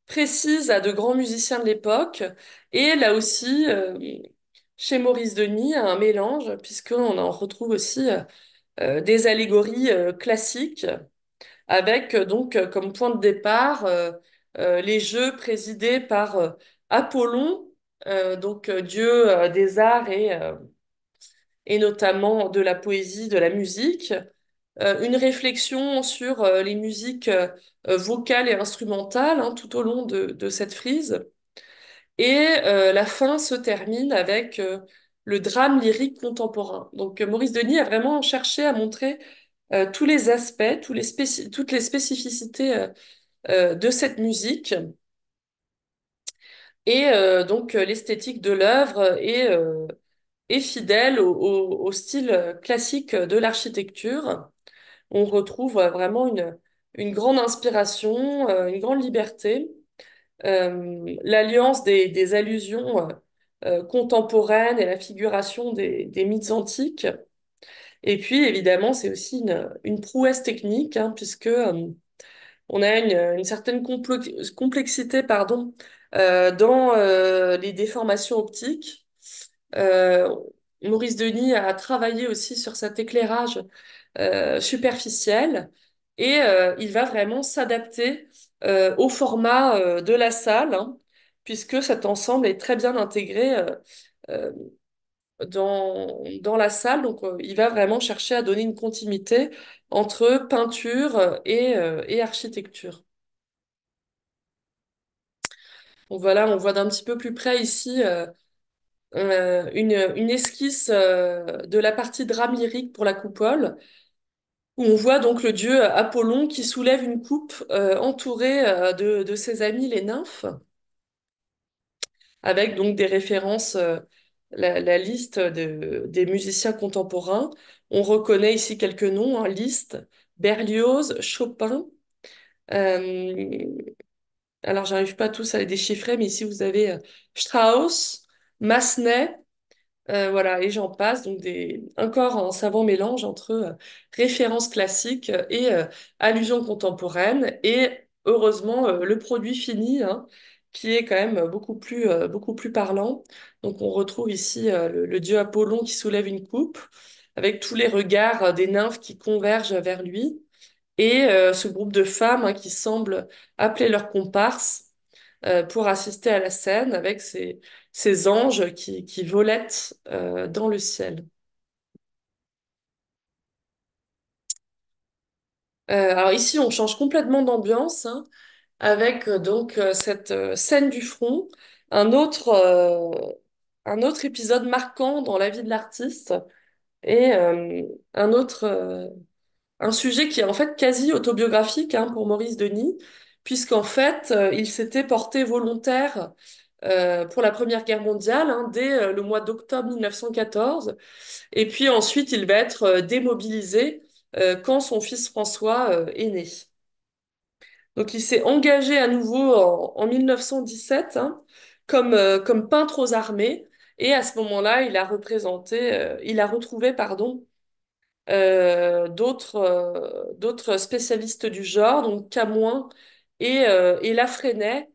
précises à de grands musiciens de l'époque et là aussi chez Maurice Denis un mélange puisqu'on en retrouve aussi des allégories classiques avec donc comme point de départ euh, les Jeux présidés par euh, Apollon, euh, donc dieu des arts et, et notamment de la poésie, de la musique. une réflexion sur les musiques vocales et instrumentales hein, tout au long de, cette frise. Et la fin se termine avec le drame lyrique contemporain. Donc Maurice Denis a vraiment cherché à montrer tous les aspects, les toutes les spécificités euh, de cette musique et euh, donc euh, l'esthétique de l'œuvre est, est, fidèle au, style classique de l'architecture. On retrouve vraiment une, une, grande inspiration, une grande liberté. L'alliance des, allusions contemporaines et la figuration des, mythes antiques. Et puis évidemment, c'est aussi une, prouesse technique, hein, puisque on a une, certaine complexité pardon, euh, dans euh, les déformations optiques. Euh, Maurice Denis a travaillé aussi sur cet éclairage superficiel et il va vraiment s'adapter au format de la salle, hein, puisque cet ensemble est très bien intégré dans, dans la salle. Donc, euh, il va vraiment chercher à donner une continuité entre peinture et, euh, architecture. voilà, on voit d'un petit peu plus près ici euh, une, esquisse de la partie drame lyrique pour la coupole, où on voit donc le dieu Apollon qui soulève une coupe entourée de, ses amis les nymphes, avec donc des références la, liste des musiciens contemporains. On reconnaît ici quelques noms, en hein, liste, Berlioz, Chopin. Euh, alors, j'arrive pas tous à les déchiffrer, mais ici, vous avez euh, Strauss, Massenet, euh, voilà, et j'en passe. Donc, des, encore un savant mélange entre références classiques et allusions contemporaines. Et heureusement, le produit fini, hein, qui est quand même beaucoup beaucoup plus parlant. Donc on retrouve ici euh, le, dieu Apollon qui soulève une coupe, avec tous les regards euh, des nymphes qui convergent vers lui, et euh, ce groupe de femmes hein, qui semblent appeler leurs comparses pour assister à la scène avec ces, anges qui, qui volettent dans le ciel. alors ici, on change complètement d'ambiance. Hein, avec donc cette scène du front, un autre un autre épisode marquant dans la vie de l'artiste et euh, un autre euh, un sujet qui est en fait quasi autobiographique hein, pour Maurice Denis, puisqu'en fait, euh, il s'était porté volontaire pour la Première Guerre mondiale hein, dès le mois d'octobre 1914. Et puis ensuite, il va être démobilisé quand son fils François est né. Donc il s'est engagé à nouveau en, 1917 hein, comme, comme peintre aux armées et à ce moment-là, il a représenté, euh, il a retrouvé, pardon, euh, euh, d'autres spécialistes du genre, donc Camoin et, et Lafrenet,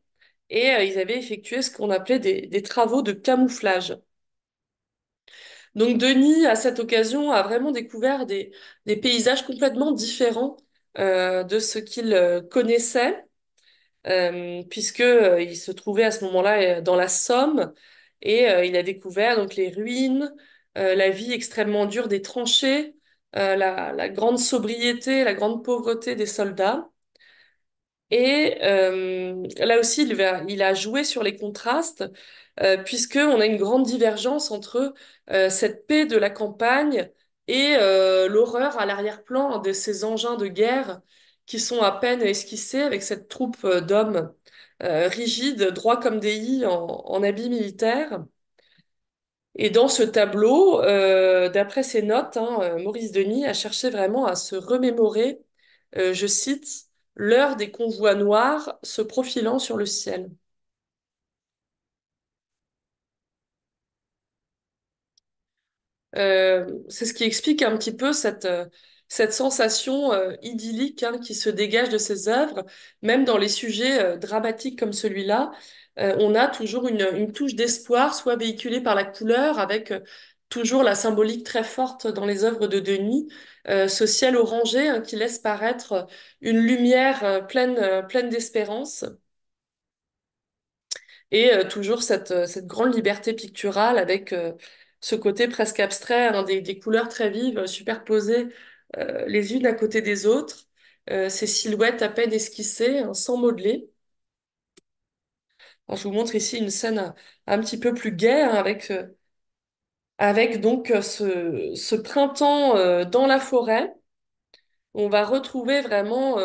et ils avaient effectué ce qu'on appelait des, travaux de camouflage. Donc Denis, à cette occasion, a vraiment découvert des, paysages complètement différents de ce qu'il connaissait, puisque puisqu'il se trouvait à ce moment-là dans la Somme, et euh, il a découvert donc les ruines, euh, la vie extrêmement dure des tranchées, euh, la, grande sobriété, la grande pauvreté des soldats. Et là aussi, il, il, a joué sur les contrastes, puisqu'on a une grande divergence entre cette paix de la campagne et l'horreur à l'arrière-plan de ces engins de guerre qui sont à peine esquissés avec cette troupe d'hommes euh, rigide, droit comme des i en, habit militaire. Et dans ce tableau, euh, d'après ses notes, hein, euh, Maurice Denis a cherché vraiment à se remémorer, je cite, l'heure des convois noirs se profilant sur le ciel. c'est ce qui explique un petit peu cette, cette sensation euh, idyllique hein, qui se dégage de ses œuvres, même dans les sujets euh, dramatiques comme celui-là, euh, on a toujours une, touche d'espoir, soit véhiculée par la couleur, avec toujours la symbolique très forte dans les œuvres de Denis, ce ciel orangé hein, qui laisse paraître une lumière pleine, pleine d'espérance et toujours cette, grande liberté picturale avec ce côté presque abstrait, hein, des, couleurs très vives superposées euh, les unes à côté des autres, euh, ces silhouettes à peine esquissées, hein, sans modeler. je vous montre ici une scène un, petit peu plus gaie, hein, avec, euh, avec donc ce, printemps dans la forêt. On va retrouver vraiment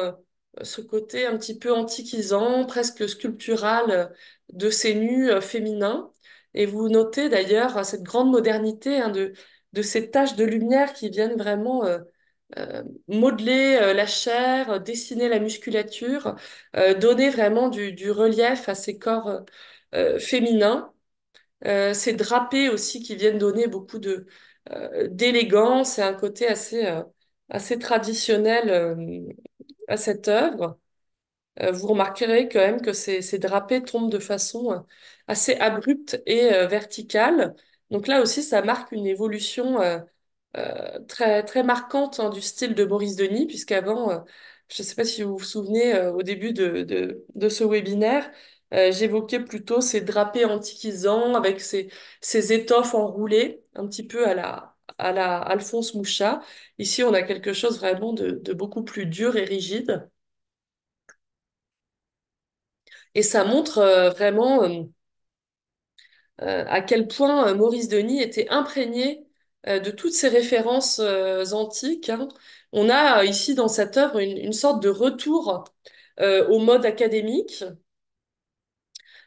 ce côté un petit peu antiquisant, presque sculptural de ces nus féminins. Et vous notez d'ailleurs hein, cette grande modernité de, de ces taches de lumière qui viennent vraiment euh, modeler euh, la chair, euh, dessiner la musculature, donner vraiment du, relief à ces corps féminins. ces drapés aussi qui viennent donner beaucoup de d'élégance et un côté assez assez traditionnel à cette œuvre. vous remarquerez quand même que ces, ces drapés tombent de façon assez abrupte et verticale. Donc là aussi, ça marque une évolution euh, très, très marquante hein, du style de Maurice Denis, puisqu'avant, euh, je ne sais pas si vous vous souvenez, euh, au début de, ce webinaire, j'évoquais plutôt ces drapés antiquisants avec ces, étoffes enroulées, un petit peu à la, à la Alphonse Mouchat. Ici, on a quelque chose vraiment de, de beaucoup plus dur et rigide. Et ça montre vraiment à quel point Maurice Denis était imprégné euh, de toutes ces références euh, antiques. Hein. On a euh, ici dans cette œuvre une, sorte de retour au mode académique,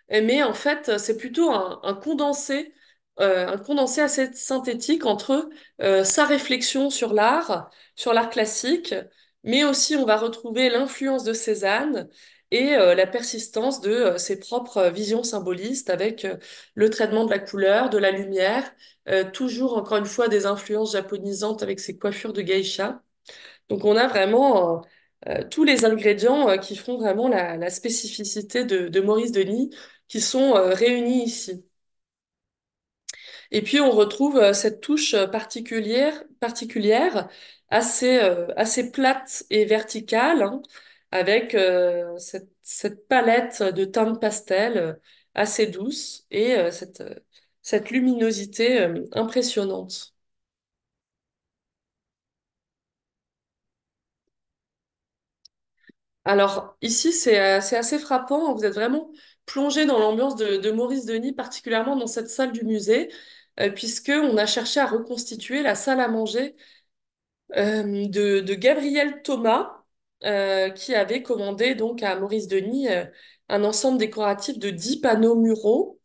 mais en fait, c'est plutôt un, condensé un condensé assez synthétique entre sa réflexion sur l'art, sur l'art classique, mais aussi on va retrouver l'influence de Cézanne et euh, la persistance de euh, ses propres euh, visions symbolistes avec le traitement de la couleur, de la lumière, toujours encore une fois des influences japonisantes avec ses coiffures de geisha. Donc on a vraiment tous les ingrédients qui font vraiment la, spécificité de, Maurice Denis qui sont réunis ici. Et puis on retrouve cette touche particulière, particulière assez, assez plate et verticale. Hein, avec euh, cette, palette de teintes pastel euh, assez douce et euh, cette, luminosité impressionnante. Alors ici, c'est assez frappant, hein. vous êtes vraiment plongé dans l'ambiance de, Maurice Denis, particulièrement dans cette salle du musée, puisqu'on a cherché à reconstituer la salle à manger de Gabriel Thomas, euh, qui avait commandé donc à Maurice Denis euh, un ensemble décoratif de dix panneaux muraux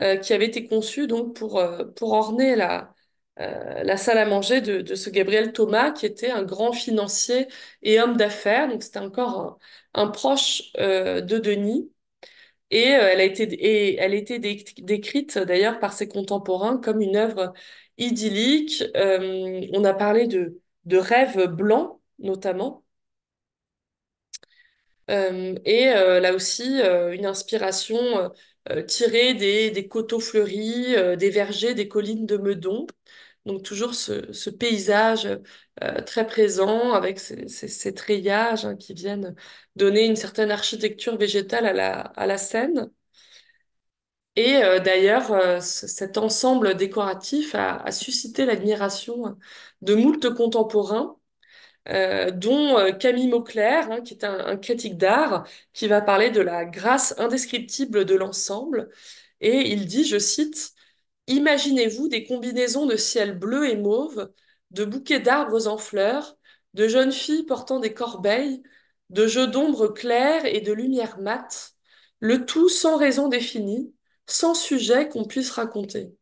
euh, qui avaient été conçus donc pour, pour orner la, la salle à manger de, de, ce Gabriel Thomas, qui était un grand financier et homme d'affaires. Donc c'était encore un, un proche de Denis. Et elle a été, et elle a décrite d'ailleurs par ses contemporains comme une œuvre idyllique. on a parlé de, de rêves blancs, notamment. Euh, et euh, là aussi, euh, une inspiration tirée des, coteaux fleuris, des vergers, des collines de Meudon. Donc toujours ce, paysage très présent avec ces, ces, treillages hein, qui viennent donner une certaine architecture végétale à la, à scène. Et d'ailleurs, cet ensemble décoratif a, a suscité l'admiration de moult contemporains euh, dont euh, Camille Mauclair, hein, qui est un, critique d'art, qui va parler de la grâce indescriptible de l'ensemble. Et il dit, je cite, Imaginez-vous des combinaisons de ciel bleu et mauve, de bouquets d'arbres en fleurs, de jeunes filles portant des corbeilles, de jeux d'ombre claires et de lumière mates, le tout sans raison définie, sans sujet qu'on puisse raconter.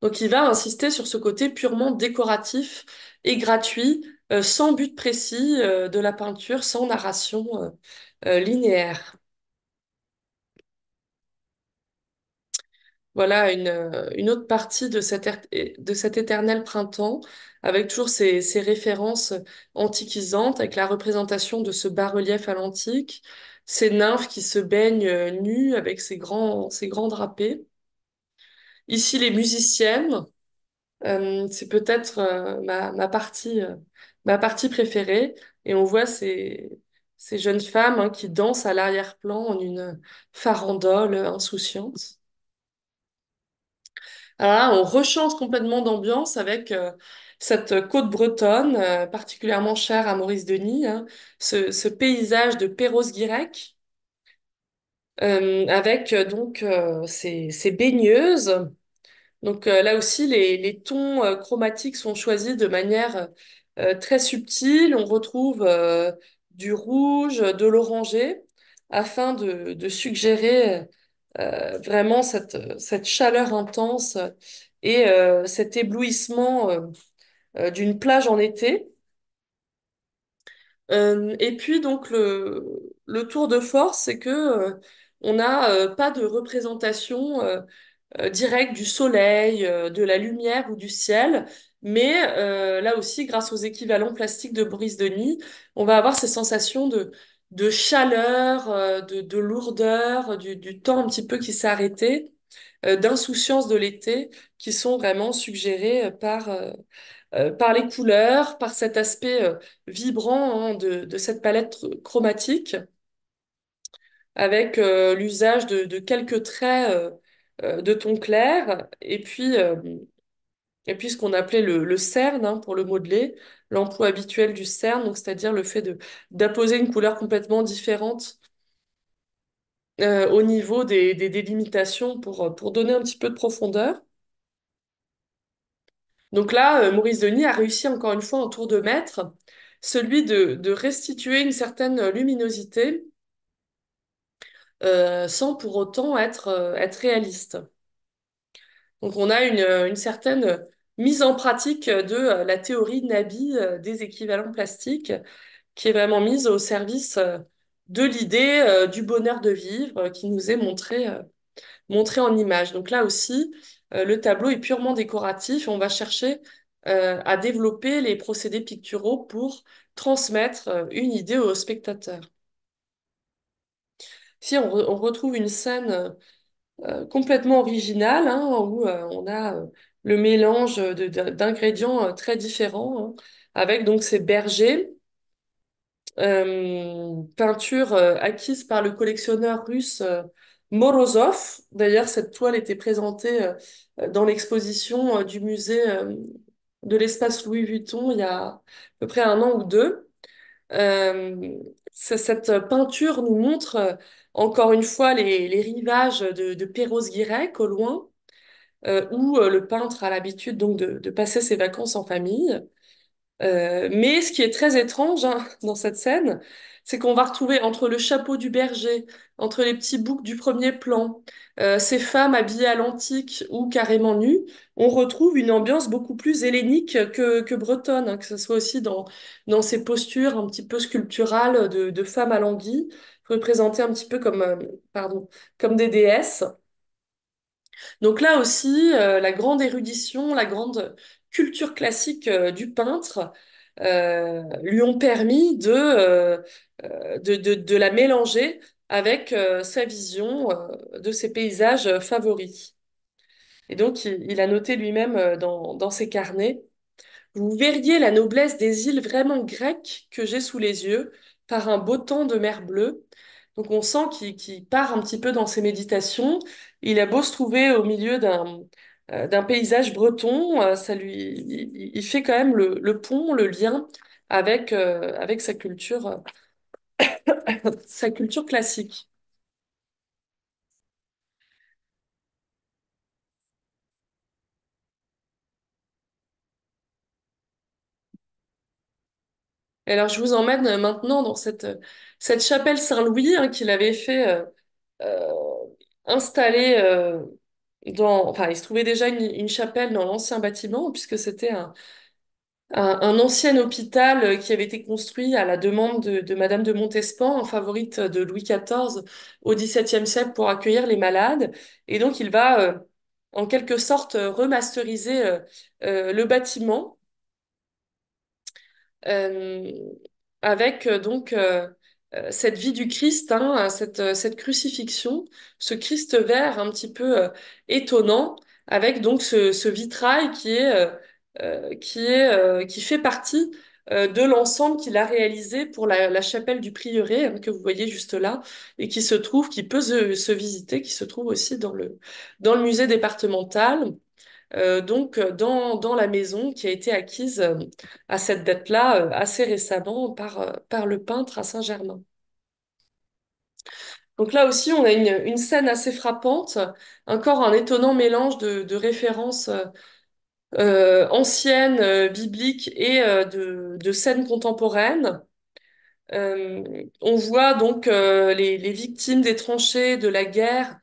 Donc il va insister sur ce côté purement décoratif et gratuit, euh, sans but précis euh, de la peinture, sans narration euh, linéaire. Voilà une, une, autre partie de, er-, de cet éternel printemps, avec toujours ces, ces, références antiquisantes, avec la représentation de ce bas-relief à l'antique, ces nymphes qui se baignent nues avec ces grands, ces grands drapés. Ici, les musiciennes, euh, c'est peut-être euh, ma, ma, partie, euh, ma partie préférée. Et on voit ces, ces jeunes femmes hein, qui dansent à l'arrière-plan en une farandole insouciante. Alors ah, là, on rechange complètement d'ambiance avec cette côte bretonne, particulièrement chère à Maurice Denis, hein, ce, ce, paysage de Perros-Guirec, avec donc ces, ces baigneuses donc euh, là aussi, les, tons euh, chromatiques sont choisis de manière euh, très subtile. On retrouve du rouge, de l'oranger, afin de, suggérer vraiment cette, chaleur intense et cet éblouissement d'une plage en été. et puis donc le, le tour de force, c'est que on n'a pas de représentation euh, direct du soleil, euh, de la lumière ou du ciel. Mais euh, là aussi, grâce aux équivalents plastiques de brise de nuit, on va avoir ces sensations de, de chaleur, de, lourdeur, du, temps un petit peu qui s'est arrêté, d'insouciance de l'été, qui sont vraiment suggérées par, par les couleurs, par cet aspect vibrant hein, de, cette palette chromatique avec l'usage de, de, quelques traits euh, de ton clair, et puis, euh, et puis ce qu'on appelait le, le hein, pour le modeler, l'emploi habituel du cerne, c'est-à-dire le fait de d'apposer une couleur complètement différente euh, au niveau des, délimitations pour, pour donner un petit peu de profondeur. Donc là, Maurice Denis a réussi encore une fois en tour de maître, celui de restituer une certaine luminosité euh, sans pour autant euh, être, réaliste. Donc on a une, euh, certaine mise en pratique de la théorie Nabi des équivalents plastiques qui est vraiment mise au service de l'idée du bonheur de vivre qui nous est montrée montré en image. Donc là aussi, le tableau est purement décoratif. On va chercher à développer les procédés picturaux pour transmettre une idée au spectateur. Si on, retrouve une scène euh, euh, complètement originale, hein, où euh, on a le mélange d'ingrédients très différents, hein, avec donc ces bergers, euh, peinture acquise par le collectionneur russe Morozov. D'ailleurs, cette toile était présentée dans l'exposition du musée de l'espace Louis Vuitton il y a à peu près un an ou deux cette euh, peinture nous montre euh, encore une fois les, rivages de, de Perros-Guirec au loin, euh, où le peintre a l'habitude donc de, passer ses vacances en famille. mais ce qui est très étrange hein, dans cette scène, c'est qu'on va retrouver entre le chapeau du berger, entre les petits boucs du premier plan, euh, ces femmes habillées à l'antique ou carrément nues, on retrouve une ambiance beaucoup plus hellénique que, bretonne, hein, que ce soit aussi dans, ces postures un petit peu sculpturales de, femmes à représentées un petit peu comme, euh, comme des déesses. Donc là aussi, euh, la grande érudition, la grande culture classique du peintre lui ont permis euh, de, de, de, la mélanger avec euh, sa vision euh, de ses paysages favoris. Et donc, il, a noté lui-même dans, dans ses carnets vous verriez la noblesse des îles vraiment grecques que j'ai sous les yeux par un beau temps de mer bleue. Donc on sent qu'il part un petit peu dans ses méditations. Il a beau se trouver au milieu d'un euh, d'un paysage breton, euh, ça lui, il, fait quand même le, pont, le lien avec, euh, avec sa culture, sa culture classique. alors, je vous emmène maintenant dans cette, cette chapelle Saint-Louis hein, qu'il avait fait installer enfin, il se trouvait déjà une, chapelle dans l'ancien bâtiment, puisque c'était un, un, ancien hôpital euh, qui avait été construit à la demande de, Madame de Montespan, en favorite euh, de Louis XIV au XVIIe siècle pour accueillir les malades. Et donc, il va, euh, en quelque sorte, remasteriser le bâtiment avec donc euh, cette vie du Christ, hein, cette, euh, cette crucifixion, ce Christ vert un petit peu euh, étonnant, avec donc ce, vitrail qui est qui est qui fait partie de l'ensemble qu'il a réalisé pour la, chapelle du prieuré hein, que vous voyez juste là et qui se trouve, qui peut se, se visiter, qui se trouve aussi dans le dans le musée départemental. Euh, donc dans, la maison qui a été acquise euh, à cette date-là euh, assez récemment par, par le peintre à Saint-Germain. Donc là aussi, on a une, scène assez frappante, encore un étonnant mélange de, références anciennes, bibliques et de, scènes contemporaines. on voit donc les, les, victimes des tranchées de la guerre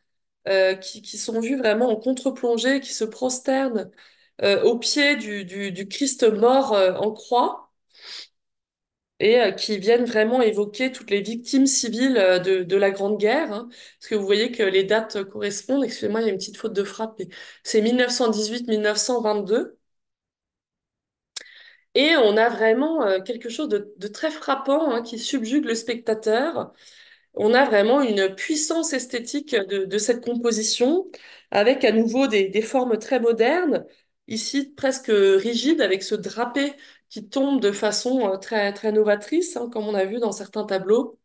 euh, qui, sont vus vraiment en contre-plongée, qui se prosternent euh, au pied du, Christ mort euh, en croix et qui viennent vraiment évoquer toutes les victimes civiles de, la Grande Guerre. Hein. parce que vous voyez que les dates correspondent. Excusez-moi, il y a une petite faute de frappe. C'est 1918-1922. Et on a vraiment quelque chose de, très frappant hein, qui subjugue le spectateur on a vraiment une puissance esthétique de, cette composition, avec à nouveau des, formes très modernes, ici presque rigides, avec ce drapé qui tombe de façon euh, très, très novatrice, hein, comme on a vu dans certains tableaux,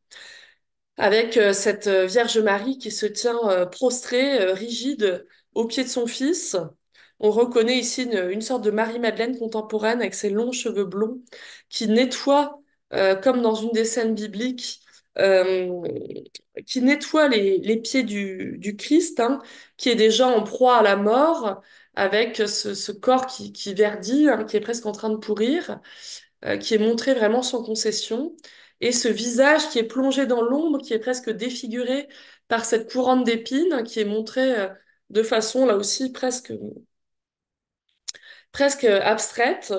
avec euh, cette euh, Vierge Marie qui se tient prostrée, rigide, au pied de son fils. On reconnaît ici une, sorte de Marie-Madeleine contemporaine avec ses longs cheveux blonds qui nettoie, comme dans une des scènes bibliques, euh, qui nettoie les, les pieds du, du Christ, hein, qui est déjà en proie à la mort, avec ce, ce corps qui, qui verdit, hein, qui est presque en train de pourrir, euh, qui est montré vraiment sans concession, et ce visage qui est plongé dans l'ombre, qui est presque défiguré par cette couronne d'épines, qui est montré euh, de façon là aussi presque, presque abstraite.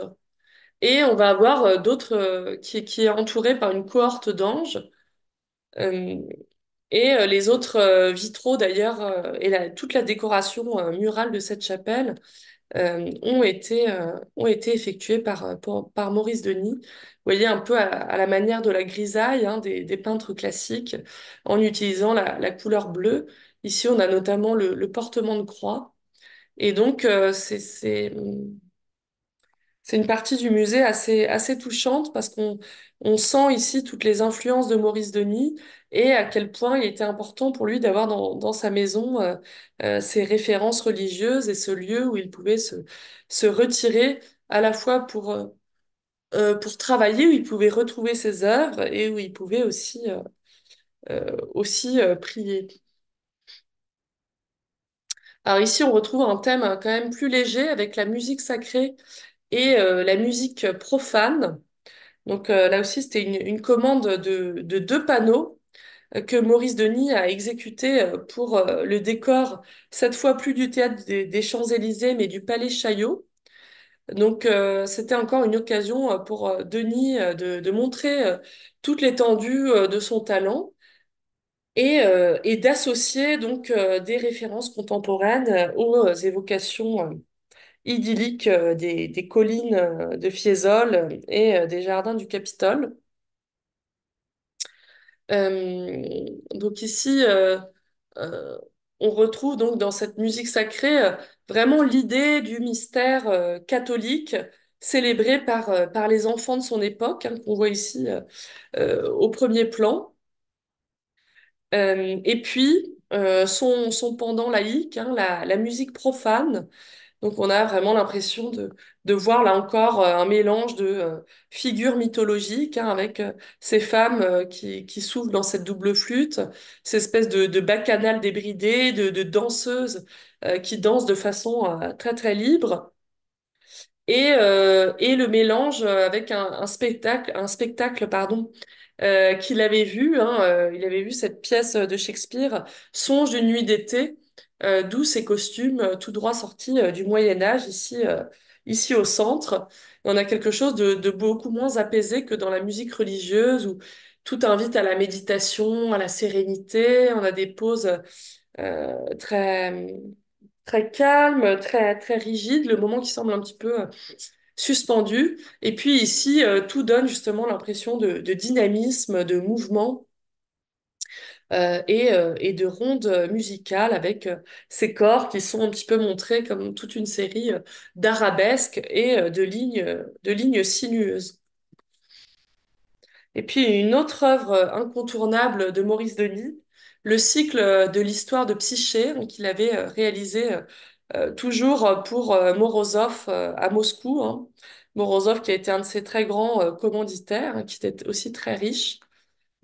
Et on va avoir d'autres qui, qui est entouré par une cohorte d'anges euh, et euh, les autres euh, vitraux, d'ailleurs, et toute la décoration murale de cette chapelle ont, été, ont été effectués par, par Maurice Denis. Vous voyez, un peu à, la manière de la grisaille hein, des, peintres classiques, en utilisant la, couleur bleue. Ici, on a notamment le, le portement de croix. Et donc, c'est, c'est, c'est une partie du musée assez, assez touchante parce qu'on on sent ici toutes les influences de Maurice Denis et à quel point il était important pour lui d'avoir dans, sa maison ses euh, euh, références religieuses et ce lieu où il pouvait se, retirer à la fois pour, euh, pour travailler, où il pouvait retrouver ses œuvres et où il pouvait aussi, aussi prier. Alors ici, on retrouve un thème hein, quand même plus léger avec la musique sacrée et la musique profane donc euh, là aussi, c'était une, commande de, deux panneaux euh, que Maurice Denis a exécuté euh, pour le décor, cette fois plus du théâtre des, Champs-Élysées, mais du Palais Chaillot. Donc c'était encore une occasion pour Denis de, montrer toute l'étendue de son talent et, et d'associer donc des références contemporaines aux évocations idyllique euh, des, collines euh, de Fiesole et euh, des jardins du Capitole. donc ici, on retrouve donc dans cette musique sacrée vraiment l'idée du mystère catholique célébré par, par les enfants de son époque, hein, qu'on voit ici au premier plan. et puis, son, pendant laïque, hein, la musique profane, donc on a vraiment l'impression de, voir là encore euh, un mélange de euh, figures mythologiques hein, avec euh, ces femmes qui, qui s'ouvrent dans cette double flûte, ces espèces de, de bacchanal débridé, de, danseuses qui dansent de façon très très libre. Et, et le mélange avec un, spectacle, un spectacle pardon, qu'il avait vu, hein, il avait vu cette pièce de Shakespeare, Songe d'une nuit d'été, euh, d'où ces costumes euh, tout droit sortis euh, du Moyen Âge ici, ici au centre. on a quelque chose de, beaucoup moins apaisé que dans la musique religieuse où tout invite à la méditation, à la sérénité. On a des poses très très calmes, très très rigides, le moment qui semble un petit peu suspendu. Et puis ici, tout donne justement l'impression de dynamisme, de mouvement. Euh, euh, et, de rondes euh, musicales avec ces corps qui sont un petit peu montrés comme toute une série d'arabesques et de lignes, de lignes sinueuses. Et puis une autre œuvre incontournable de Maurice Denis, le cycle de l'histoire de Psyché qu'il avait réalisé toujours pour Morozov à Moscou. Hein. Morozov qui a été un de ses très grands commanditaires, hein, qui était aussi très riche.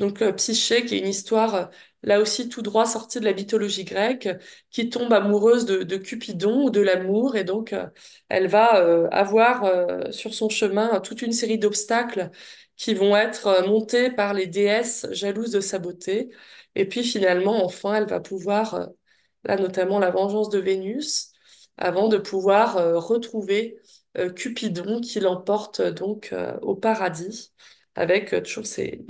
Donc euh, Psyché, qui est une histoire euh, là aussi tout droit sortie de la mythologie grecque, qui tombe amoureuse de, Cupidon ou de l'amour, et donc euh, elle va avoir sur son chemin toute une série d'obstacles qui vont être montés par les déesses jalouses de sa beauté. Et puis finalement, enfin, elle va pouvoir, là notamment la vengeance de Vénus, avant de pouvoir retrouver Cupidon qui l'emporte donc au paradis, avec toujours ses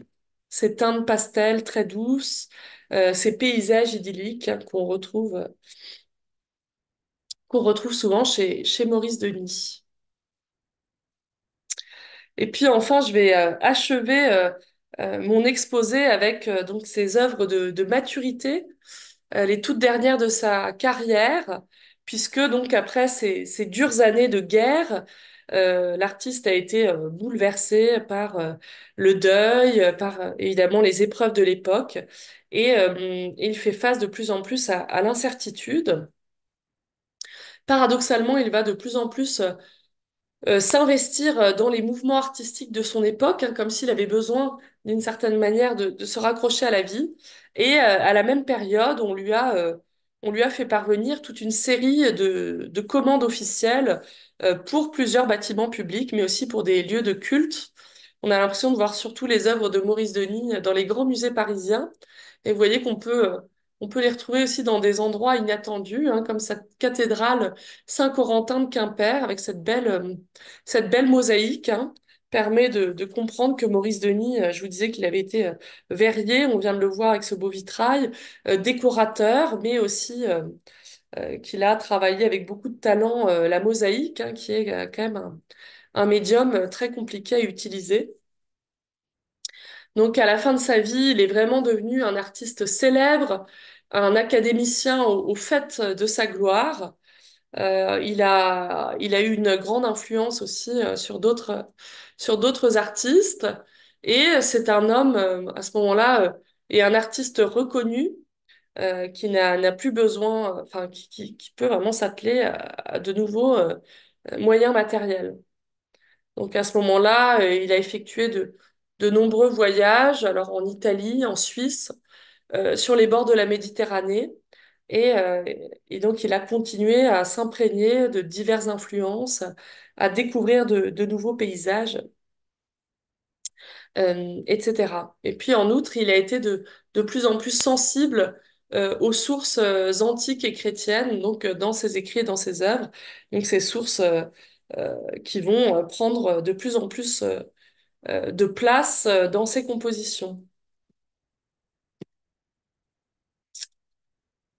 ces teintes pastel très douces, euh, ces paysages idylliques hein, qu'on retrouve, qu'on retrouve souvent chez, chez Maurice Denis. Et puis enfin, je vais euh, achever euh, mon exposé avec donc ses œuvres de, maturité, les toutes dernières de sa carrière, puisque donc après ces dures années de guerre, euh, l'artiste a été euh, bouleversé par euh, le deuil, par évidemment les épreuves de l'époque, et il fait face de plus en plus à, l'incertitude. Paradoxalement, il va de plus en plus s'investir dans les mouvements artistiques de son époque, hein, comme s'il avait besoin d'une certaine manière de, se raccrocher à la vie. Et à la même période, on lui a on lui a fait parvenir toute une série de, de commandes officielles euh, pour plusieurs bâtiments publics, mais aussi pour des lieux de culte. On a l'impression de voir surtout les œuvres de Maurice Denis dans les grands musées parisiens. Et vous voyez qu'on peut, euh, on peut les retrouver aussi dans des endroits inattendus, hein, comme cette cathédrale Saint-Corentin de Quimper, avec cette belle, euh, cette belle mosaïque. Hein. permet de, de, comprendre que Maurice Denis, je vous disais qu'il avait été verrier, on vient de le voir avec ce beau vitrail, décorateur, mais aussi euh, qu'il a travaillé avec beaucoup de talent euh, la mosaïque, hein, qui est euh, quand même un, médium très compliqué à utiliser. Donc à la fin de sa vie, il est vraiment devenu un artiste célèbre, un académicien au, fait de sa gloire. il a, eu une grande influence aussi sur d'autres artistes. Et c'est un homme, à ce moment-là, et un artiste reconnu euh, qui n'a plus besoin, enfin, qui, qui, peut vraiment s'atteler à, de nouveaux euh, euh, moyens matériels. Donc à ce moment-là, il a effectué de, de nombreux voyages, alors en Italie, en Suisse, sur les bords de la Méditerranée. Et, et donc il a continué à s'imprégner de diverses influences, à découvrir de, de nouveaux paysages. etc. Et puis en outre, il a été de, de plus en plus sensible euh, aux sources euh, antiques et chrétiennes, donc euh, dans ses écrits et dans ses œuvres. Donc ces sources qui vont prendre de plus en plus de place dans ses compositions.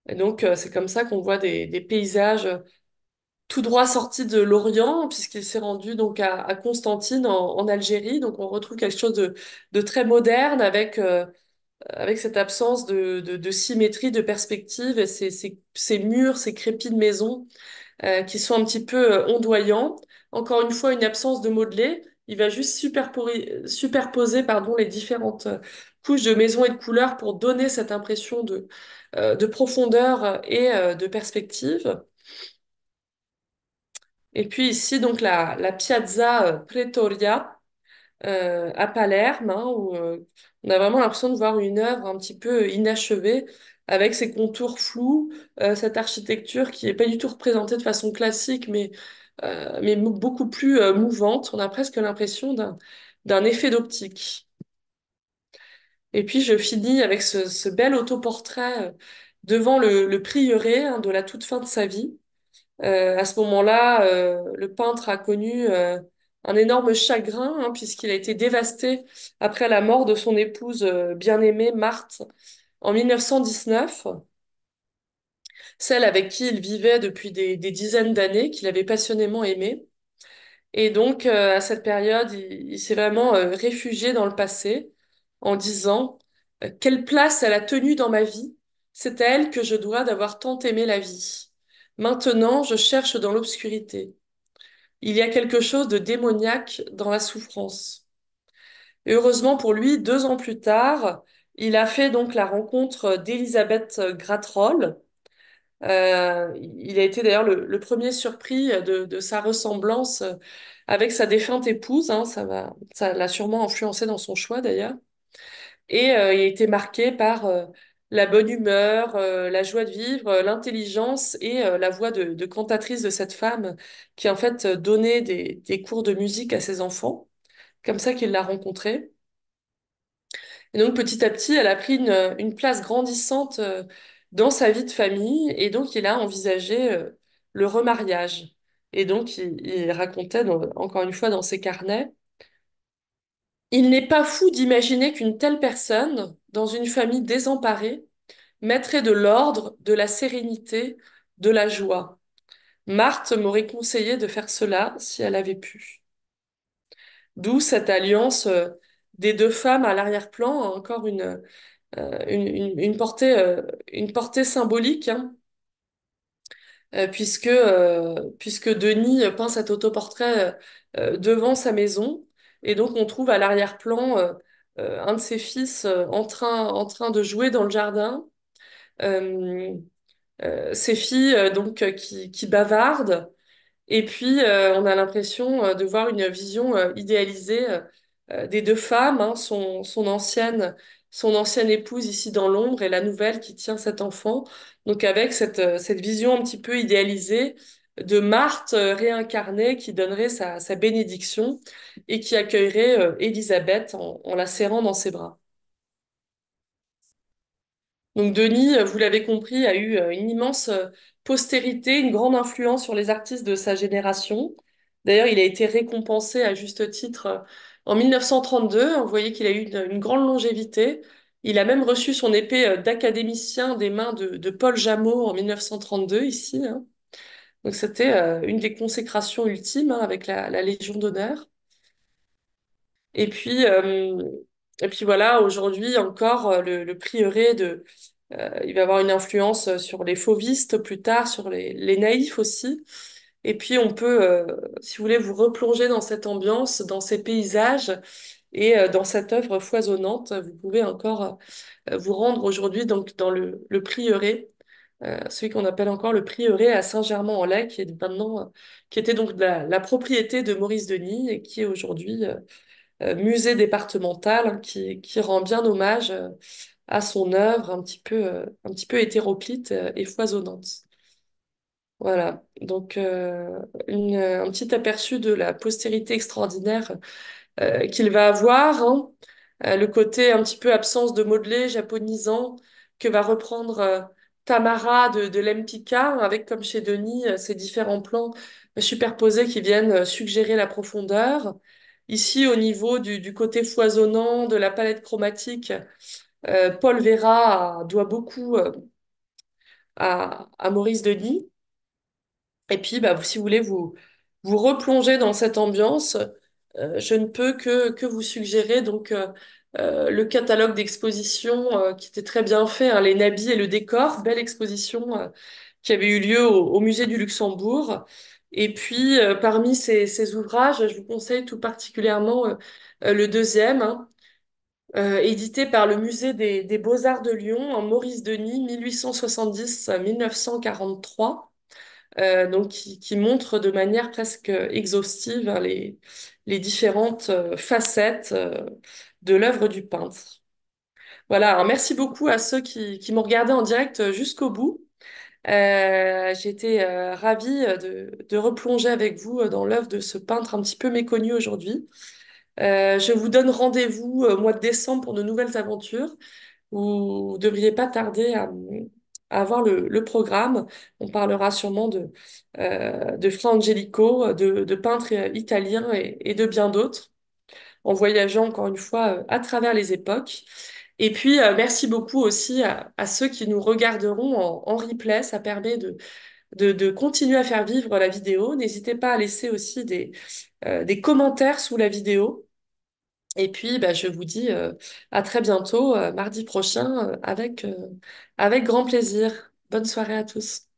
Et donc, c'est comme ça qu'on voit des, paysages tout droit sortis de l'Orient, puisqu'il s'est rendu donc à, Constantine en, Algérie. Donc, on retrouve quelque chose de, très moderne avec avec cette absence de, de, symétrie, de perspective, et ces, ces, murs, ces crépits de maison euh, qui sont un petit peu euh, ondoyants. Encore une fois, une absence de modelé. Il va juste superposer, pardon, les différentes euh, couches de maisons et de couleurs pour donner cette impression de, de profondeur et de perspective. Et puis ici, donc la, la Piazza Pretoria, euh, à Palerme, hein, où euh, on a vraiment l'impression de voir une œuvre un petit peu inachevée, avec ses contours flous, euh, cette architecture qui n'est pas du tout représentée de façon classique, mais, mais beaucoup plus mouvante. On a presque l'impression d'un, d'un effet d'optique. Et puis je finis avec ce, bel autoportrait devant le, prieuré hein, de la toute fin de sa vie. à ce moment-là, le peintre a connu un énorme chagrin, hein, puisqu'il a été dévasté après la mort de son épouse euh, bien-aimée Marthe en 1919, celle avec qui il vivait depuis des, dizaines d'années, qu'il avait passionnément aimée. Et donc, euh, à cette période, il, s'est vraiment euh, réfugié dans le passé en disant Quelle place elle a tenue dans ma vie C'est à elle que je dois d'avoir tant aimé la vie. Maintenant, je cherche dans l'obscurité. Il y a quelque chose de démoniaque dans la souffrance. heureusement pour lui, deux ans plus tard, il a fait donc la rencontre d'Elisabeth gratroll euh, il a été d'ailleurs le, premier surpris de, sa ressemblance avec sa défunte épouse. Hein. ça va, ça l'a sûrement influencé dans son choix d'ailleurs. Et euh, il a été marqué par euh, la bonne humeur, euh, la joie de vivre, euh, l'intelligence et euh, la voix de, cantatrice de cette femme qui en fait donnait des, cours de musique à ses enfants, comme ça qu'il l'a rencontrée. Et donc petit à petit, elle a pris une, place grandissante dans sa vie de famille et donc il a envisagé le remariage. Et donc il, racontait, encore une fois, dans ses carnets, il n'est pas fou d'imaginer qu'une telle personne, dans une famille désemparée, mettrait de l'ordre, de la sérénité, de la joie. Marthe m'aurait conseillé de faire cela si elle avait pu. D'où cette alliance euh, des deux femmes à l'arrière-plan, hein, encore euh, une, une, portée, euh, une portée symbolique, hein. puisque, puisque Denis peint cet autoportrait devant sa maison et donc, on trouve à l'arrière-plan euh, euh, un de ses fils euh, en, train, en train de jouer dans le jardin. ses filles, donc, qui, bavardent. Et puis, on a l'impression de voir une vision idéalisée des deux femmes, hein, son, son, ancienne, son ancienne épouse ici dans l'ombre et la nouvelle qui tient cet enfant. Donc, avec cette vision un petit peu idéalisée de Marthe euh, réincarnée qui donnerait sa, bénédiction et qui accueillerait euh, Élisabeth en, la serrant dans ses bras. Donc Denis, euh, vous l'avez compris, a eu une immense postérité, une grande influence sur les artistes de sa génération. D'ailleurs, il a été récompensé à juste titre en 1932. Vous voyez qu'il a eu une, grande longévité. Il a même reçu son épée d'académicien des mains de, Paul Jameau en 1932, ici. Hein. Donc c'était euh, une des consécrations ultimes hein, avec la, la Légion d'honneur. Et puis, euh, et puis voilà, aujourd'hui encore, euh, le, le prieuré de, il va avoir une influence sur les fauvistes plus tard, sur les, les naïfs aussi. Et puis on peut, si vous voulez, vous replonger dans cette ambiance, dans ces paysages et dans cette œuvre foisonnante. Vous pouvez encore vous rendre aujourd'hui donc dans le, le prieuré euh, celui qu'on appelle encore le prieuré à Saint-Germain-en-Laye, qui est euh, qui était donc la, propriété de Maurice Denis et qui est aujourd'hui euh, musée départemental hein, qui, rend bien hommage à son œuvre un petit peu, un petit peu hétéroclite et foisonnante. Voilà, donc un petit aperçu de la postérité extraordinaire qu'il va avoir, hein. le côté un petit peu absence de modelé japonisant que va reprendre Tamara de, de l'MPK, avec comme chez Denis euh, ces différents plans superposés qui viennent euh, suggérer la profondeur. Ici, au niveau du, côté foisonnant de la palette chromatique, euh, Paul Vera doit beaucoup à, Maurice Denis. Et puis, bah, si vous voulez vous, vous replonger dans cette ambiance, je ne peux que, que vous suggérer donc euh, le catalogue d'expositions euh, qui était très bien fait, hein, les nabis et le décor, belle exposition euh, qui avait eu lieu au, musée du Luxembourg. Et puis, parmi ces, ouvrages, je vous conseille tout particulièrement le deuxième, hein, édité par le musée des, beaux-arts de Lyon en Maurice Denis, 1870-1943. donc qui, montre de manière presque exhaustive hein, les, les différentes facettes de l'œuvre du peintre. Voilà, merci beaucoup à ceux qui, m'ont regardé en direct euh, jusqu'au bout. Euh, j'étais J'ai euh, ravie de, replonger avec vous dans l'œuvre de ce peintre un petit peu méconnu aujourd'hui. je vous donne rendez-vous au mois de décembre pour de nouvelles aventures. vous ne devriez pas tarder à, avoir le, programme. On parlera sûrement de, de Angelico, de, de peintres italiens et de bien d'autres en voyageant encore une fois euh, à travers les époques. Et puis, euh, merci beaucoup aussi à, ceux qui nous regarderont en, replay. Ça permet de, de, continuer à faire vivre la vidéo. N'hésitez pas à laisser aussi des, euh, des commentaires sous la vidéo. Et puis, bah, je vous dis à très bientôt, mardi prochain, avec, avec grand plaisir. Bonne soirée à tous.